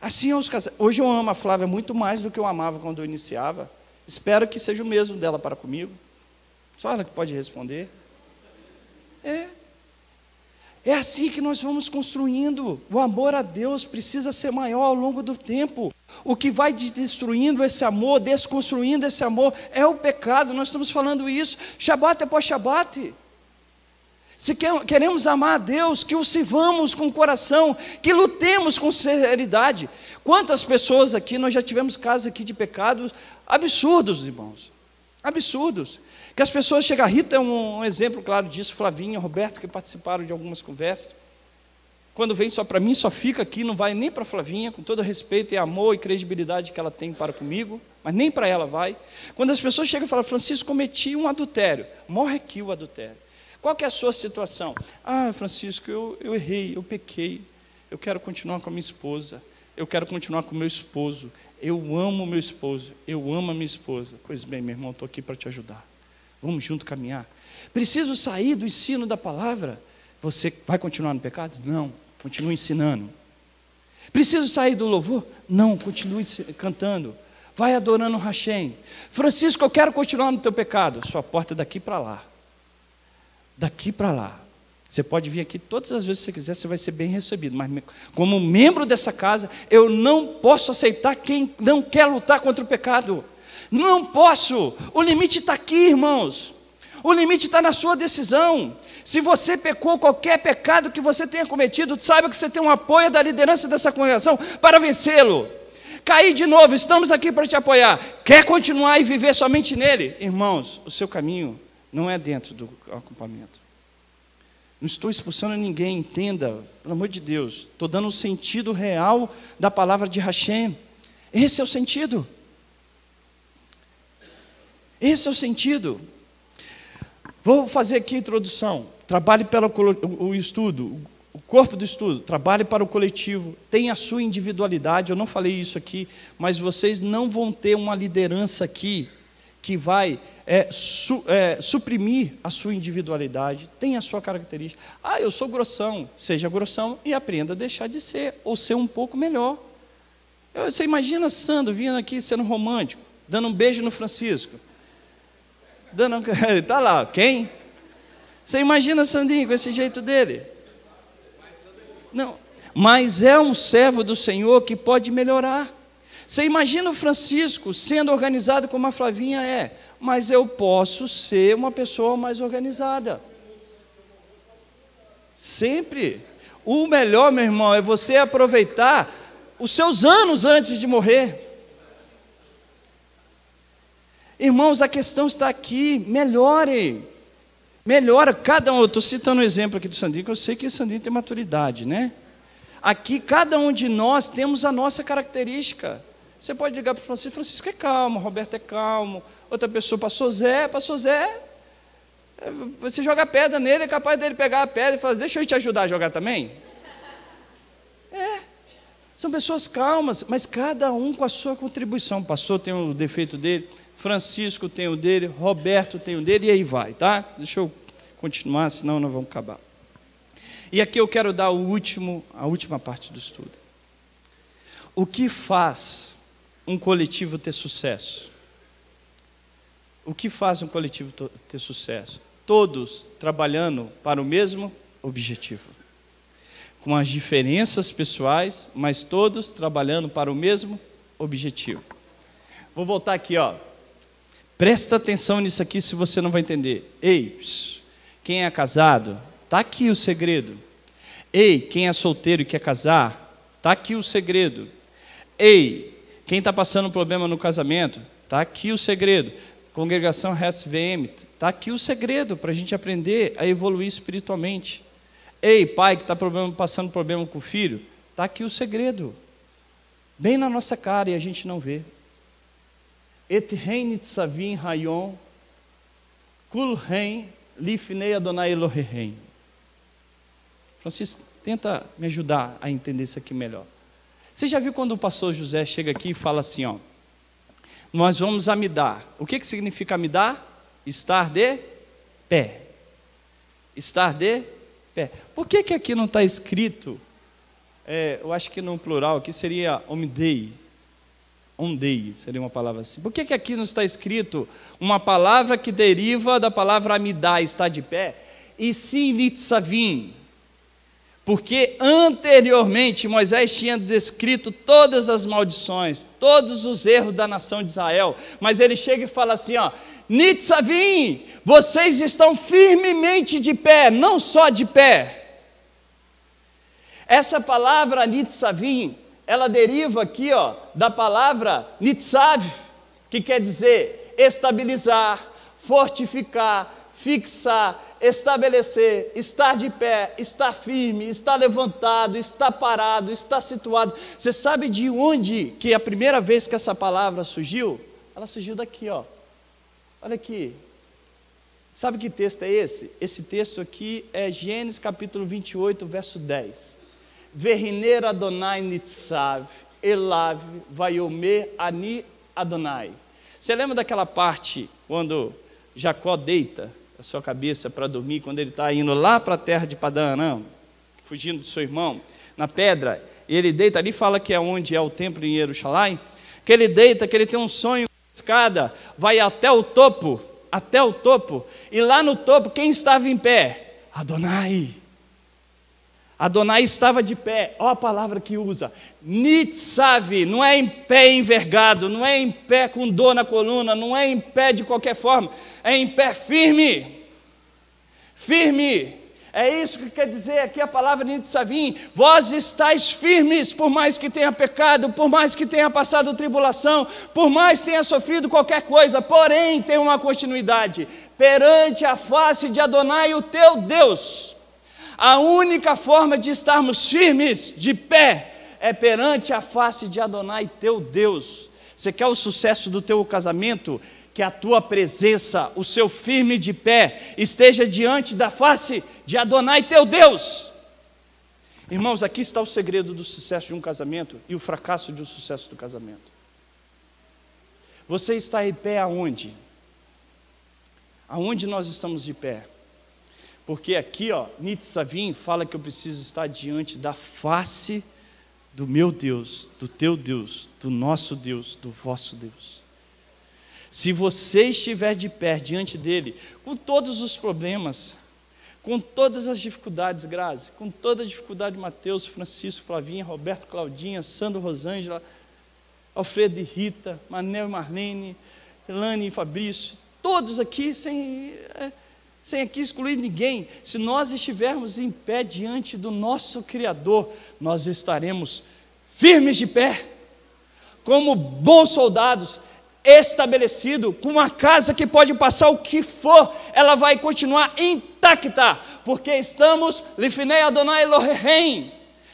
Assim é os casais. Hoje eu amo a Flávia muito mais do que eu amava quando eu iniciava. Espero que seja o mesmo dela para comigo. Só ela que pode responder. É. É assim que nós vamos construindo. O amor a Deus precisa ser maior ao longo do tempo. O que vai destruindo esse amor, desconstruindo esse amor, é o pecado. Nós estamos falando isso, Shabat após é Shabat. Se queremos amar a Deus, que o sirvamos com o coração, que lutemos com sinceridade. Quantas pessoas aqui, nós já tivemos casos aqui de pecados absurdos, irmãos. Absurdos. Que as pessoas chegam, a Rita é um exemplo claro disso, Flavinha, Roberto, que participaram de algumas conversas. Quando vem só para mim, só fica aqui, não vai nem para Flavinha, com todo respeito e amor e credibilidade que ela tem para comigo, mas nem para ela vai. Quando as pessoas chegam e falam, Francisco, cometi um adultério, morre aqui o adultério. Qual é a sua situação? Ah, Francisco, eu, eu errei, eu pequei, eu quero continuar com a minha esposa, eu quero continuar com o meu esposo, eu amo meu esposo, eu amo a minha esposa. Pois bem, meu irmão, estou aqui para te ajudar. Vamos junto caminhar. Preciso sair do ensino da palavra. Você vai continuar no pecado? Não. Continue ensinando. Preciso sair do louvor? Não. Continue cantando. Vai adorando o Hashem. Francisco, eu quero continuar no teu pecado. Sua porta é daqui para lá. Daqui para lá. Você pode vir aqui todas as vezes que você quiser, você vai ser bem recebido. Mas como membro dessa casa, eu não posso aceitar quem não quer lutar contra o pecado. Não posso. O limite está aqui, irmãos. O limite está na sua decisão. Se você pecou qualquer pecado que você tenha cometido, saiba que você tem um apoio da liderança dessa congregação para vencê-lo. Cair de novo, estamos aqui para te apoiar. Quer continuar e viver somente nele? Irmãos, o seu caminho não é dentro do acampamento. Não estou expulsando ninguém, entenda, pelo amor de Deus. Estou dando um sentido real da palavra de Hashem. Esse é o sentido. Esse é o sentido. Vou fazer aqui a introdução. Trabalhe pelo o estudo, o corpo do estudo, trabalhe para o coletivo, tenha a sua individualidade. Eu não falei isso aqui, mas vocês não vão ter uma liderança aqui que vai é, su, é, suprimir a sua individualidade, tem a sua característica. Ah, eu sou grossão, seja grossão e aprenda a deixar de ser, ou ser um pouco melhor. Eu, você imagina Sandro vindo aqui sendo romântico, dando um beijo no Francisco. Dando, tá lá, quem? Você imagina Sandrinho com esse jeito dele? Não, mas é um servo do Senhor que pode melhorar. Você imagina o Francisco sendo organizado como a Flavinha é, mas eu posso ser uma pessoa mais organizada. Sempre. O melhor, meu irmão, é você aproveitar os seus anos antes de morrer. Irmãos, a questão está aqui, melhore. Melhora cada um. Eu estou citando um exemplo aqui do Sandinho, que eu sei que o Sandinho tem maturidade, né? Aqui, cada um de nós temos a nossa característica. Você pode ligar para o Francisco, Francisco é calmo, Roberto é calmo, outra pessoa, pastor Zé, passou Zé. É, você joga pedra nele, é capaz dele pegar a pedra e falar, deixa eu te ajudar a jogar também? É. São pessoas calmas, mas cada um com a sua contribuição. Passou pastor tem o defeito dele. Francisco tem o dele, Roberto tem o dele, e aí vai, tá? Deixa eu continuar, senão não vamos acabar. E aqui eu quero dar o último, a última parte do estudo. O que faz um coletivo ter sucesso? O que faz um coletivo ter sucesso? Todos trabalhando para o mesmo objetivo. Com as diferenças pessoais, mas todos trabalhando para o mesmo objetivo. Vou voltar aqui, ó. Presta atenção nisso aqui se você não vai entender. Ei, quem é casado, tá aqui o segredo. Ei, quem é solteiro e quer casar, tá aqui o segredo. Ei, quem está passando problema no casamento, tá aqui o segredo. Congregação RSVM, tá aqui o segredo para a gente aprender a evoluir espiritualmente. Ei, pai que está passando problema com o filho, tá aqui o segredo. Bem na nossa cara e a gente não vê. Etrein nitzavim hayon, kulhein lifnei adonai Eloheim. Francisco, tenta me ajudar a entender isso aqui melhor. Você já viu quando o pastor José chega aqui e fala assim, ó, nós vamos amidar. O que, que significa amidar? Estar de pé. Estar de pé. Por que, que aqui não está escrito, é, eu acho que no plural aqui seria omidei, Ondei, seria uma palavra assim. Por que, que aqui não está escrito uma palavra que deriva da palavra amidá, está de pé, e sim nitzavim? Porque anteriormente Moisés tinha descrito todas as maldições, todos os erros da nação de Israel, mas ele chega e fala assim: ó, Nitzavim, vocês estão firmemente de pé, não só de pé. Essa palavra Nitzavim ela deriva aqui ó, da palavra nitzav, que quer dizer estabilizar, fortificar, fixar, estabelecer, estar de pé, estar firme, estar levantado, estar parado, estar situado. Você sabe de onde que a primeira vez que essa palavra surgiu? Ela surgiu daqui, ó. Olha aqui. Sabe que texto é esse? Esse texto aqui é Gênesis capítulo 28, verso 10. Verriner Adonai Nitzav, Elav, Vaiomer, Ani Adonai. Você lembra daquela parte quando Jacó deita a sua cabeça para dormir, quando ele está indo lá para a terra de Padanã, fugindo do seu irmão, na pedra, e ele deita ali, fala que é onde é o templo em Jerusalém, que ele deita, que ele tem um sonho, escada, vai até o topo, até o topo, e lá no topo, quem estava em pé? Adonai. Adonai estava de pé, ó a palavra que usa, Nitsavi, não é em pé envergado, não é em pé com dor na coluna, não é em pé de qualquer forma, é em pé firme, firme, é isso que quer dizer aqui a palavra Nitsavim. Vós estáis firmes, por mais que tenha pecado, por mais que tenha passado tribulação, por mais que tenha sofrido qualquer coisa, porém tem uma continuidade. Perante a face de Adonai, o teu Deus. A única forma de estarmos firmes, de pé, é perante a face de Adonai, teu Deus. Você quer o sucesso do teu casamento? Que a tua presença, o seu firme de pé, esteja diante da face de Adonai, teu Deus. Irmãos, aqui está o segredo do sucesso de um casamento e o fracasso de um sucesso do casamento. Você está em pé aonde? Aonde nós estamos de pé? Porque aqui, ó, Nitzavim fala que eu preciso estar diante da face do meu Deus, do teu Deus, do nosso Deus, do vosso Deus. Se você estiver de pé diante dele, com todos os problemas, com todas as dificuldades, Grazi, com toda a dificuldade Mateus, Francisco, Flavinha, Roberto, Claudinha, Sandro, Rosângela, Alfredo e Rita, Manel e Marlene, Lani e Fabrício, todos aqui sem. É, sem aqui excluir ninguém, se nós estivermos em pé diante do nosso Criador, nós estaremos firmes de pé, como bons soldados, estabelecido, com uma casa que pode passar o que for, ela vai continuar intacta, porque estamos, Lifnei Adonai Elohim,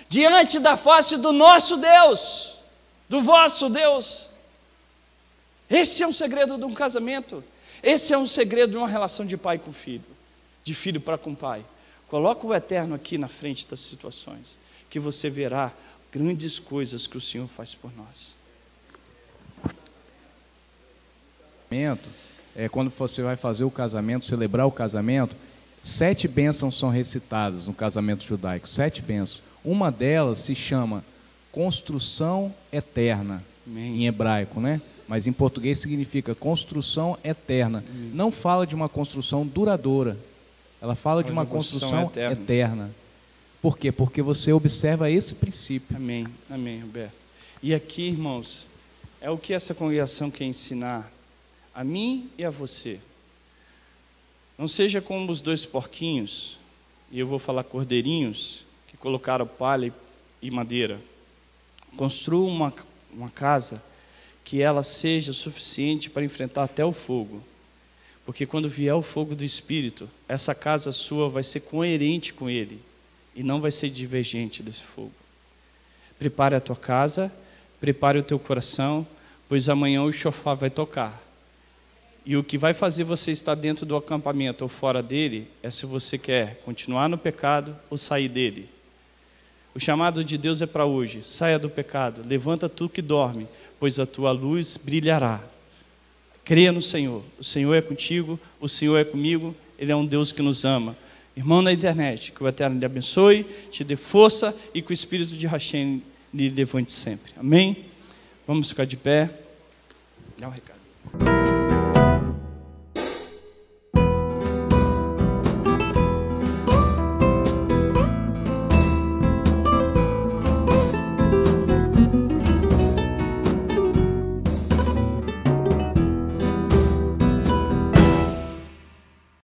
diante da face do nosso Deus, do vosso Deus. Esse é um segredo de um casamento. Esse é um segredo de uma relação de pai com filho, de filho para com pai. Coloca o eterno aqui na frente das situações, que você verá grandes coisas que o Senhor faz por nós. É quando você vai fazer o casamento, celebrar o casamento, sete bênçãos são recitadas no casamento judaico, sete bênçãos. Uma delas se chama construção eterna, Amém. em hebraico, né? mas em português significa construção eterna. Não fala de uma construção duradoura, ela fala, de uma, de uma construção, construção eterna. eterna. Por quê? Porque você observa esse princípio. Amém, amém, Roberto. E aqui, irmãos, é o que essa congregação quer ensinar a mim e a você. Não seja como os dois porquinhos, e eu vou falar cordeirinhos, que colocaram palha e madeira. Construa uma, uma casa que ela seja suficiente para enfrentar até o fogo. Porque quando vier o fogo do Espírito, essa casa sua vai ser coerente com ele e não vai ser divergente desse fogo. Prepare a tua casa, prepare o teu coração, pois amanhã o chofar vai tocar. E o que vai fazer você estar dentro do acampamento ou fora dele é se você quer continuar no pecado ou sair dele. O chamado de Deus é para hoje: saia do pecado, levanta tu que dorme, pois a tua luz brilhará. Creia no Senhor. O Senhor é contigo, o Senhor é comigo, Ele é um Deus que nos ama. Irmão na internet, que o Eterno lhe abençoe, te dê força e que o Espírito de Hashem lhe levante sempre. Amém? Vamos ficar de pé. Dá um recado.